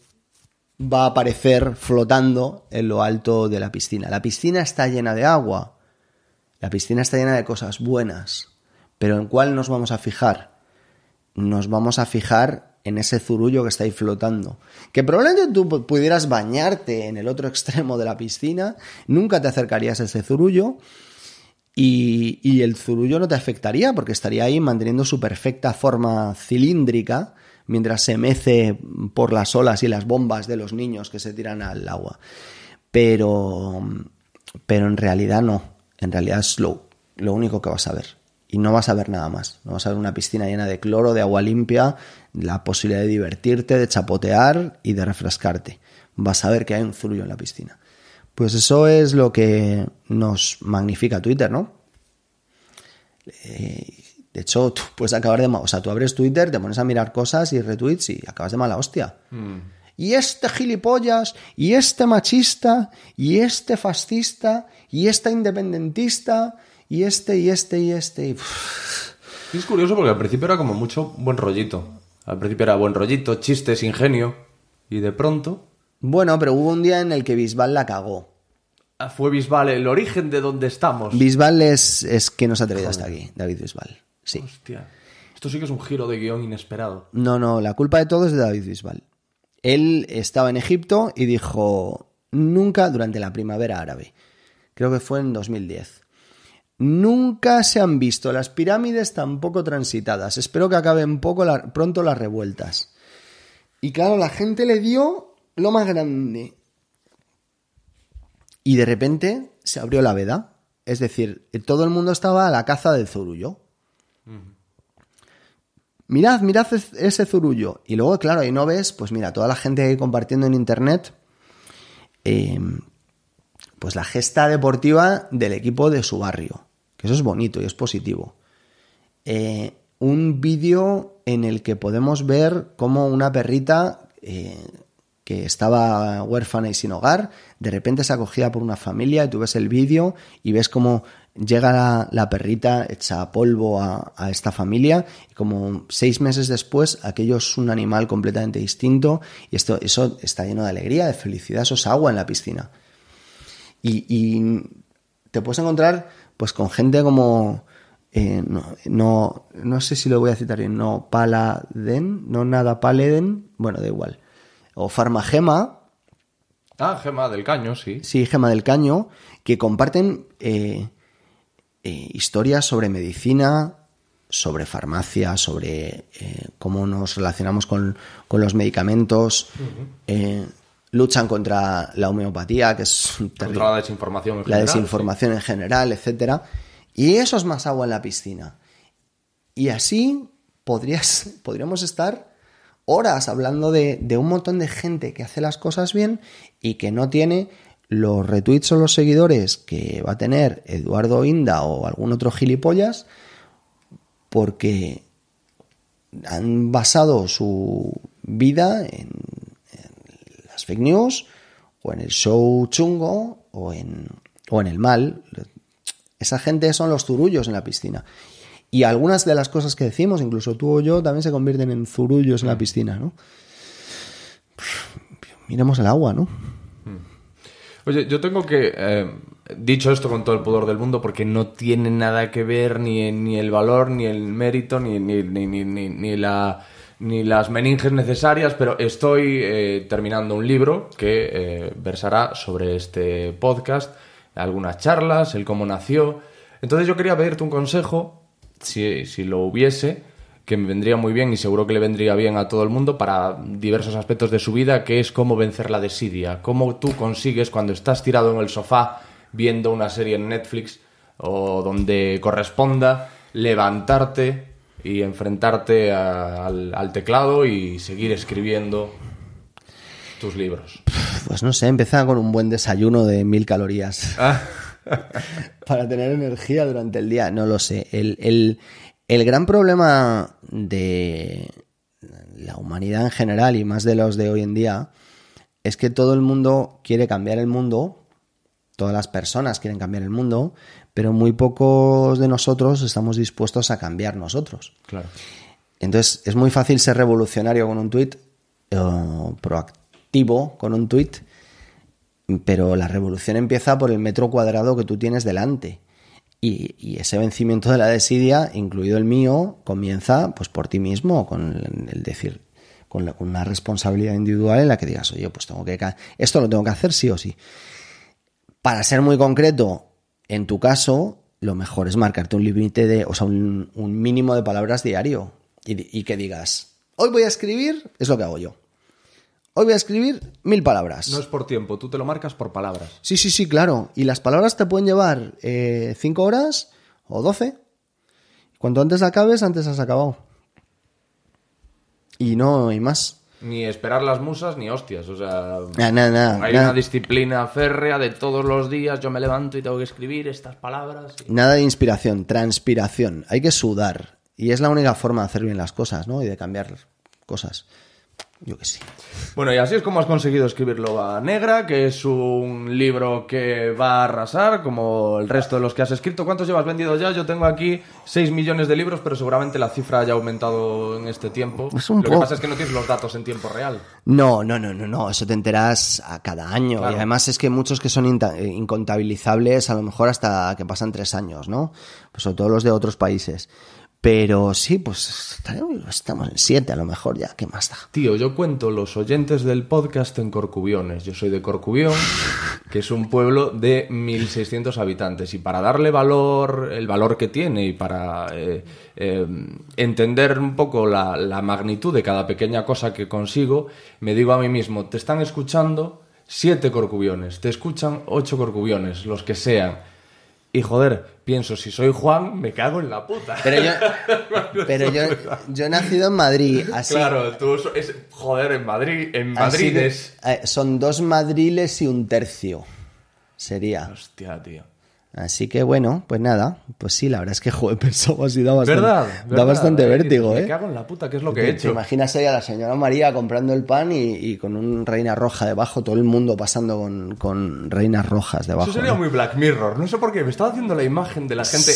va a aparecer flotando en lo alto de la piscina. La piscina está llena de agua, la piscina está llena de cosas buenas, pero ¿en cuál nos vamos a fijar? nos vamos a fijar en ese zurullo que está ahí flotando. Que probablemente tú pudieras bañarte en el otro extremo de la piscina, nunca te acercarías a ese zurullo y, el zurullo no te afectaría porque estaría ahí manteniendo su perfecta forma cilíndrica mientras se mece por las olas y las bombas de los niños que se tiran al agua. Pero, pero en realidad no, en realidad es lo único que vas a ver y no vas a ver nada más. No vas a ver una piscina llena de cloro, de agua limpia, la posibilidad de divertirte, de chapotear y de refrescarte. Vas a ver que hay un zurullo en la piscina. Pues eso es lo que nos magnifica Twitter, ¿no? Eh, de hecho, tú puedes acabar de... O sea, tú abres Twitter, te pones a mirar cosas y retweets y acabas de mala hostia. Mm. Y este gilipollas, y este machista, y este fascista, y este independentista, y este, y este, y este. Y... Es curioso porque al principio era como mucho buen rollito. Al principio era buen rollito, chistes, ingenio. Y de pronto. Bueno, pero hubo un día en el que Bisbal la cagó. Ah, fue Bisbal el origen de donde estamos. Bisbal es, es que nos ha traído hasta aquí, David Bisbal. Sí. Hostia. Esto sí que es un giro de guión inesperado. No, no, la culpa de todo es de David Bisbal. Él estaba en Egipto y dijo nunca durante la primavera árabe. Creo que fue en 2010. Nunca se han visto las pirámides tan poco transitadas. Espero que acaben pronto las revueltas. Y claro, la gente le dio lo más grande. Y de repente se abrió la veda. Es decir, todo el mundo estaba a la caza del zurullo. Mirad, mirad ese zurullo. Y luego, claro, ahí no ves, pues mira, toda la gente compartiendo en internet eh, pues la gesta deportiva del equipo de su barrio, que eso es bonito y es positivo. Eh, un vídeo en el que podemos ver cómo una perrita eh, que estaba huérfana y sin hogar, de repente es acogida por una familia y tú ves el vídeo y ves cómo llega la, perrita echa polvo a, esta familia y como seis meses después aquello es un animal completamente distinto y esto, eso está lleno de alegría, de felicidad, eso es agua en la piscina. Y, te puedes encontrar pues con gente como... Eh, no, no, sé si lo voy a citar bien, no Paladen, no nada Paleden, bueno, da igual. O Farmagema. Ah, Gema del Caño, sí. Sí, Gema del Caño, que comparten eh, eh historias sobre medicina, sobre farmacia, sobre eh, cómo nos relacionamos con, los medicamentos luchan contra la homeopatía, que es contra la desinformación, en general, la desinformación en general, etcétera, y eso es más agua en la piscina. Y así podríamos estar horas hablando de, de, un montón de gente que hace las cosas bien y que no tiene los retweets o los seguidores que va a tener Eduardo Inda o algún otro gilipollas porque han basado su vida en las fake news, o en el show chungo, o en, o en el mal. Esa gente son los zurullos en la piscina. Y algunas de las cosas que decimos, incluso tú o yo, también se convierten en zurullos en la mm. piscina, ¿no? Miremos el agua, ¿no? Mm. Oye, yo tengo que... Eh, dicho esto con todo el pudor del mundo, porque no tiene nada que ver ni, ni el valor, ni el mérito, ni, ni la ni las meninges necesarias, pero estoy eh, terminando un libro que eh, versará sobre este podcast, algunas charlas, el cómo nació. Entonces yo quería pedirte un consejo, si, si lo hubiese, que me vendría muy bien y seguro que le vendría bien a todo el mundo para diversos aspectos de su vida, que es cómo vencer la desidia, cómo tú consigues cuando estás tirado en el sofá viendo una serie en Netflix o donde corresponda, levantarte y enfrentarte al, teclado y seguir escribiendo tus libros? Pues no sé, empezar con un buen desayuno de mil calorías. Ah. para tener energía durante el día, no lo sé. El, el gran problema de la humanidad en general y más de los de hoy en día es que todo el mundo quiere cambiar el mundo, todas las personas quieren cambiar el mundo, pero muy pocos de nosotros estamos dispuestos a cambiar nosotros. Claro. Entonces, es muy fácil ser revolucionario con un tuit... Eh, proactivo con un tuit... pero la revolución empieza por el metro cuadrado que tú tienes delante. Y, ese vencimiento de la desidia, incluido el mío, comienza pues por ti mismo, con el, decir, con, con, una responsabilidad individual en la que digas, oye, pues tengo que esto lo tengo que hacer sí o sí. Para ser muy concreto, en tu caso, lo mejor es marcarte un límite de, o sea, un, mínimo de palabras diario y, que digas, hoy voy a escribir, es lo que hago yo. Hoy voy a escribir mil palabras. No es por tiempo, tú te lo marcas por palabras. Sí, sí, sí, claro. Y las palabras te pueden llevar eh, cinco horas o doce. Cuanto antes acabes, antes has acabado. Y no hay más ni esperar las musas ni hostias. O sea, hay una disciplina férrea de todos los días. Yo me levanto y tengo que escribir estas palabras. Nada de inspiración, transpiración. Hay que sudar. Y es la única forma de hacer bien las cosas, ¿no? Y de cambiar cosas. Yo que sí. Bueno, y así es como has conseguido escribirlo a Negra, que es un libro que va a arrasar, como el resto de los que has escrito. ¿Cuántos llevas vendido ya? Yo tengo aquí 6 millones de libros, pero seguramente la cifra haya aumentado en este tiempo. Lo que pasa es que no tienes los datos en tiempo real. No, no, no, no, no. Eso te enteras a cada año. Y además es que muchos que son incontabilizables, a lo mejor hasta que pasan 3 años, ¿no? Pues sobre todo los de otros países. Pero sí, pues estamos en siete a lo mejor ya, ¿qué más da? Tío, yo cuento los oyentes del podcast en Corcubiones. Yo soy de Corcubión, que es un pueblo de 1.600 habitantes. Y para darle valor, el valor que tiene y para eh, eh, entender un poco la, la magnitud de cada pequeña cosa que consigo, me digo a mí mismo, te están escuchando siete corcubiones, te escuchan ocho corcubiones, los que sean y joder, pienso, si soy Juan, me cago en la puta. Pero yo, he nacido en Madrid, así. Claro, tú joder, en Madrid, en Madrid es. Eh, son dos madriles y un tercio. Sería. Hostia, tío. Así que bueno, pues nada, pues sí, la verdad es que joder, pensaba así, da bastante, Da bastante vértigo, ¿eh? en la puta, ¿qué es lo que he hecho? Imagínase a la señora María comprando el pan y, con un reina roja debajo, todo el mundo pasando con, reinas rojas debajo. Eso sería muy Black Mirror, no sé por qué, me estaba haciendo la imagen de la gente,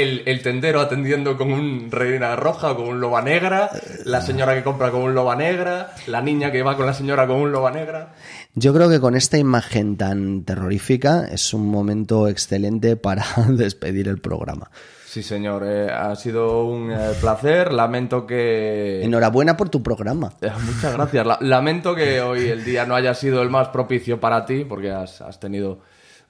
el, el, tendero atendiendo con un reina roja o con un loba negra, la señora que compra con un loba negra, la niña que va con la señora con un loba negra. Yo creo que con esta imagen tan terrorífica es un momento excelente para despedir el programa. Sí, señor, eh, ha sido un eh, placer. Lamento que. Enhorabuena por tu programa. muchas gracias. lamento que hoy el día no haya sido el más propicio para ti, porque has tenido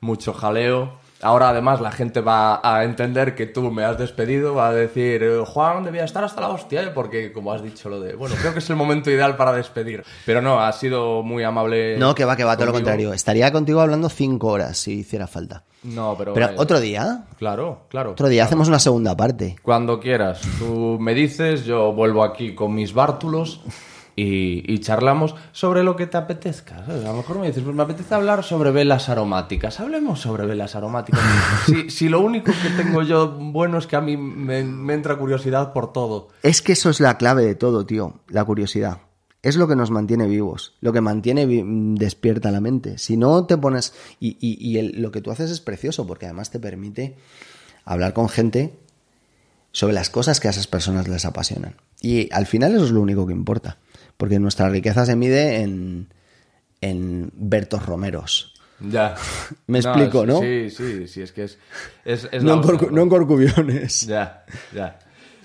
mucho jaleo. Ahora además la gente va a entender que tú me has despedido, va a decir, eh, Juan debía estar hasta la hostia, ¿eh? porque como has dicho lo de, bueno, creo que es el momento ideal para despedir. Pero no, ha sido muy amable. No, que va, que va, todo lo contrario. Estaría contigo hablando cinco horas si hiciera falta. No, pero... Pero otro día. Claro, claro. Otro día hacemos una segunda parte. Cuando quieras. Tú me dices, yo vuelvo aquí con mis bártulos. Y, charlamos sobre lo que te apetezca. A lo mejor me dices, pues me apetece hablar sobre velas aromáticas. Hablemos sobre velas aromáticas. si, lo único que tengo yo bueno es que a mí me, entra curiosidad por todo. Es que eso es la clave de todo, tío, la curiosidad. Es lo que nos mantiene vivos, lo que mantiene despierta la mente. Si no te pones... Y, y, lo que tú haces es precioso porque además te permite hablar con gente sobre las cosas que a esas personas les apasionan. Y al final eso es lo único que importa. Porque nuestra riqueza se mide en, en Bertos Romeros. Ya. Me explico, ¿no? Sí, sí, sí, es que es. es, no, en no, en corcubiones. Ya, ya.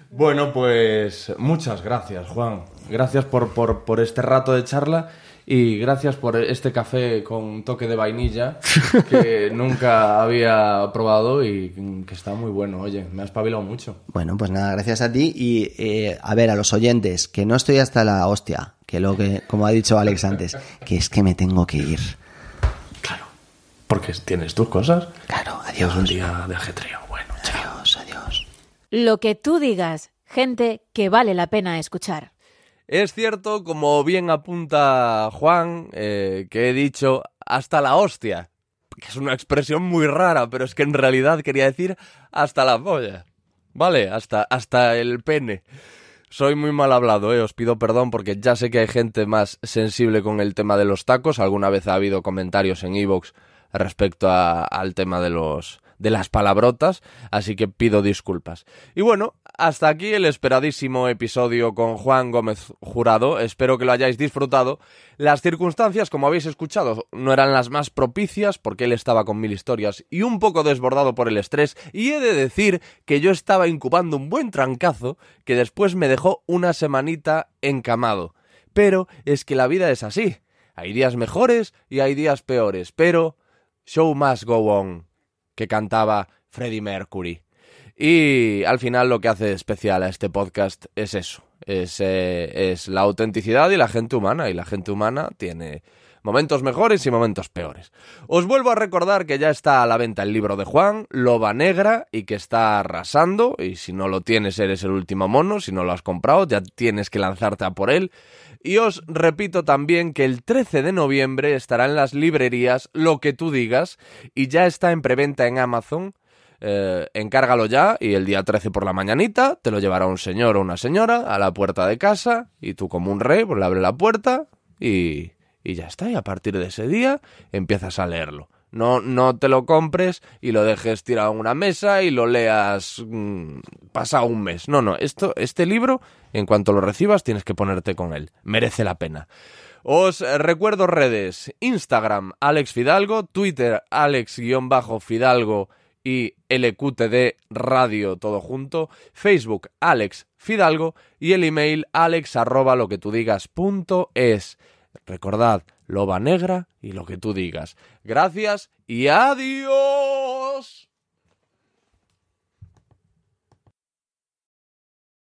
Bueno, pues muchas gracias, Juan. Gracias por, por, por este rato de charla. Y gracias por este café con toque de vainilla que nunca había probado y que está muy bueno. Oye, me has pabilado mucho. Bueno, pues nada, gracias a ti. Y eh, a ver, a los oyentes, que no estoy hasta la hostia, que lo que, como ha dicho Alex antes, que es que me tengo que ir. Claro, porque tienes tus cosas. Claro, adiós. un día de ajetreo. Bueno, chao. Adiós, adiós. Lo que tú digas, gente que vale la pena escuchar. Es cierto, como bien apunta Juan, eh, que he dicho hasta la hostia, que es una expresión muy rara, pero es que en realidad quería decir hasta la polla. Vale, hasta, hasta el pene. Soy muy mal hablado, eh. os pido perdón porque ya sé que hay gente más sensible con el tema de los tacos. Alguna vez ha habido comentarios en Evox respecto al tema de los de las palabrotas, así que pido disculpas. Y bueno, hasta aquí el esperadísimo episodio con Juan Gómez Jurado. Espero que lo hayáis disfrutado. Las circunstancias, como habéis escuchado, no eran las más propicias porque él estaba con mil historias y un poco desbordado por el estrés. Y he de decir que yo estaba incubando un buen trancazo que después me dejó una semanita encamado. Pero es que la vida es así. Hay días mejores y hay días peores. Pero show must go on, que cantaba Freddie Mercury. Y al final lo que hace especial a este podcast es eso, eh, es, la autenticidad y la gente humana. Y la gente humana tiene momentos mejores y momentos peores. Os vuelvo a recordar que ya está a la venta el libro de Juan, Loba Negra, y que está arrasando, y si no lo tienes eres el último mono, si no lo has comprado ya tienes que lanzarte a por él. Y os repito también que el 13 de noviembre estará en las librerías Lo que tú digas, y ya está en preventa en Amazon eh, encárgalo ya y el día 13 por la mañanita te lo llevará un señor o una señora a la puerta de casa y tú como un rey pues le abres la puerta y, ya está. Y a partir de ese día empiezas a leerlo. No, no te lo compres y lo dejes tirado en una mesa y lo leas pasa mm, pasado un mes. No, no, esto, este libro, en cuanto lo recibas, tienes que ponerte con él. Merece la pena. Os recuerdo redes, Instagram, Alex Fidalgo, Twitter, Alex-Fidalgo y LQTD Radio todo junto, Facebook Alex Fidalgo y el email alex arroba lo que tú digas es. Recordad, loba negra y lo que tú digas. Gracias y adiós.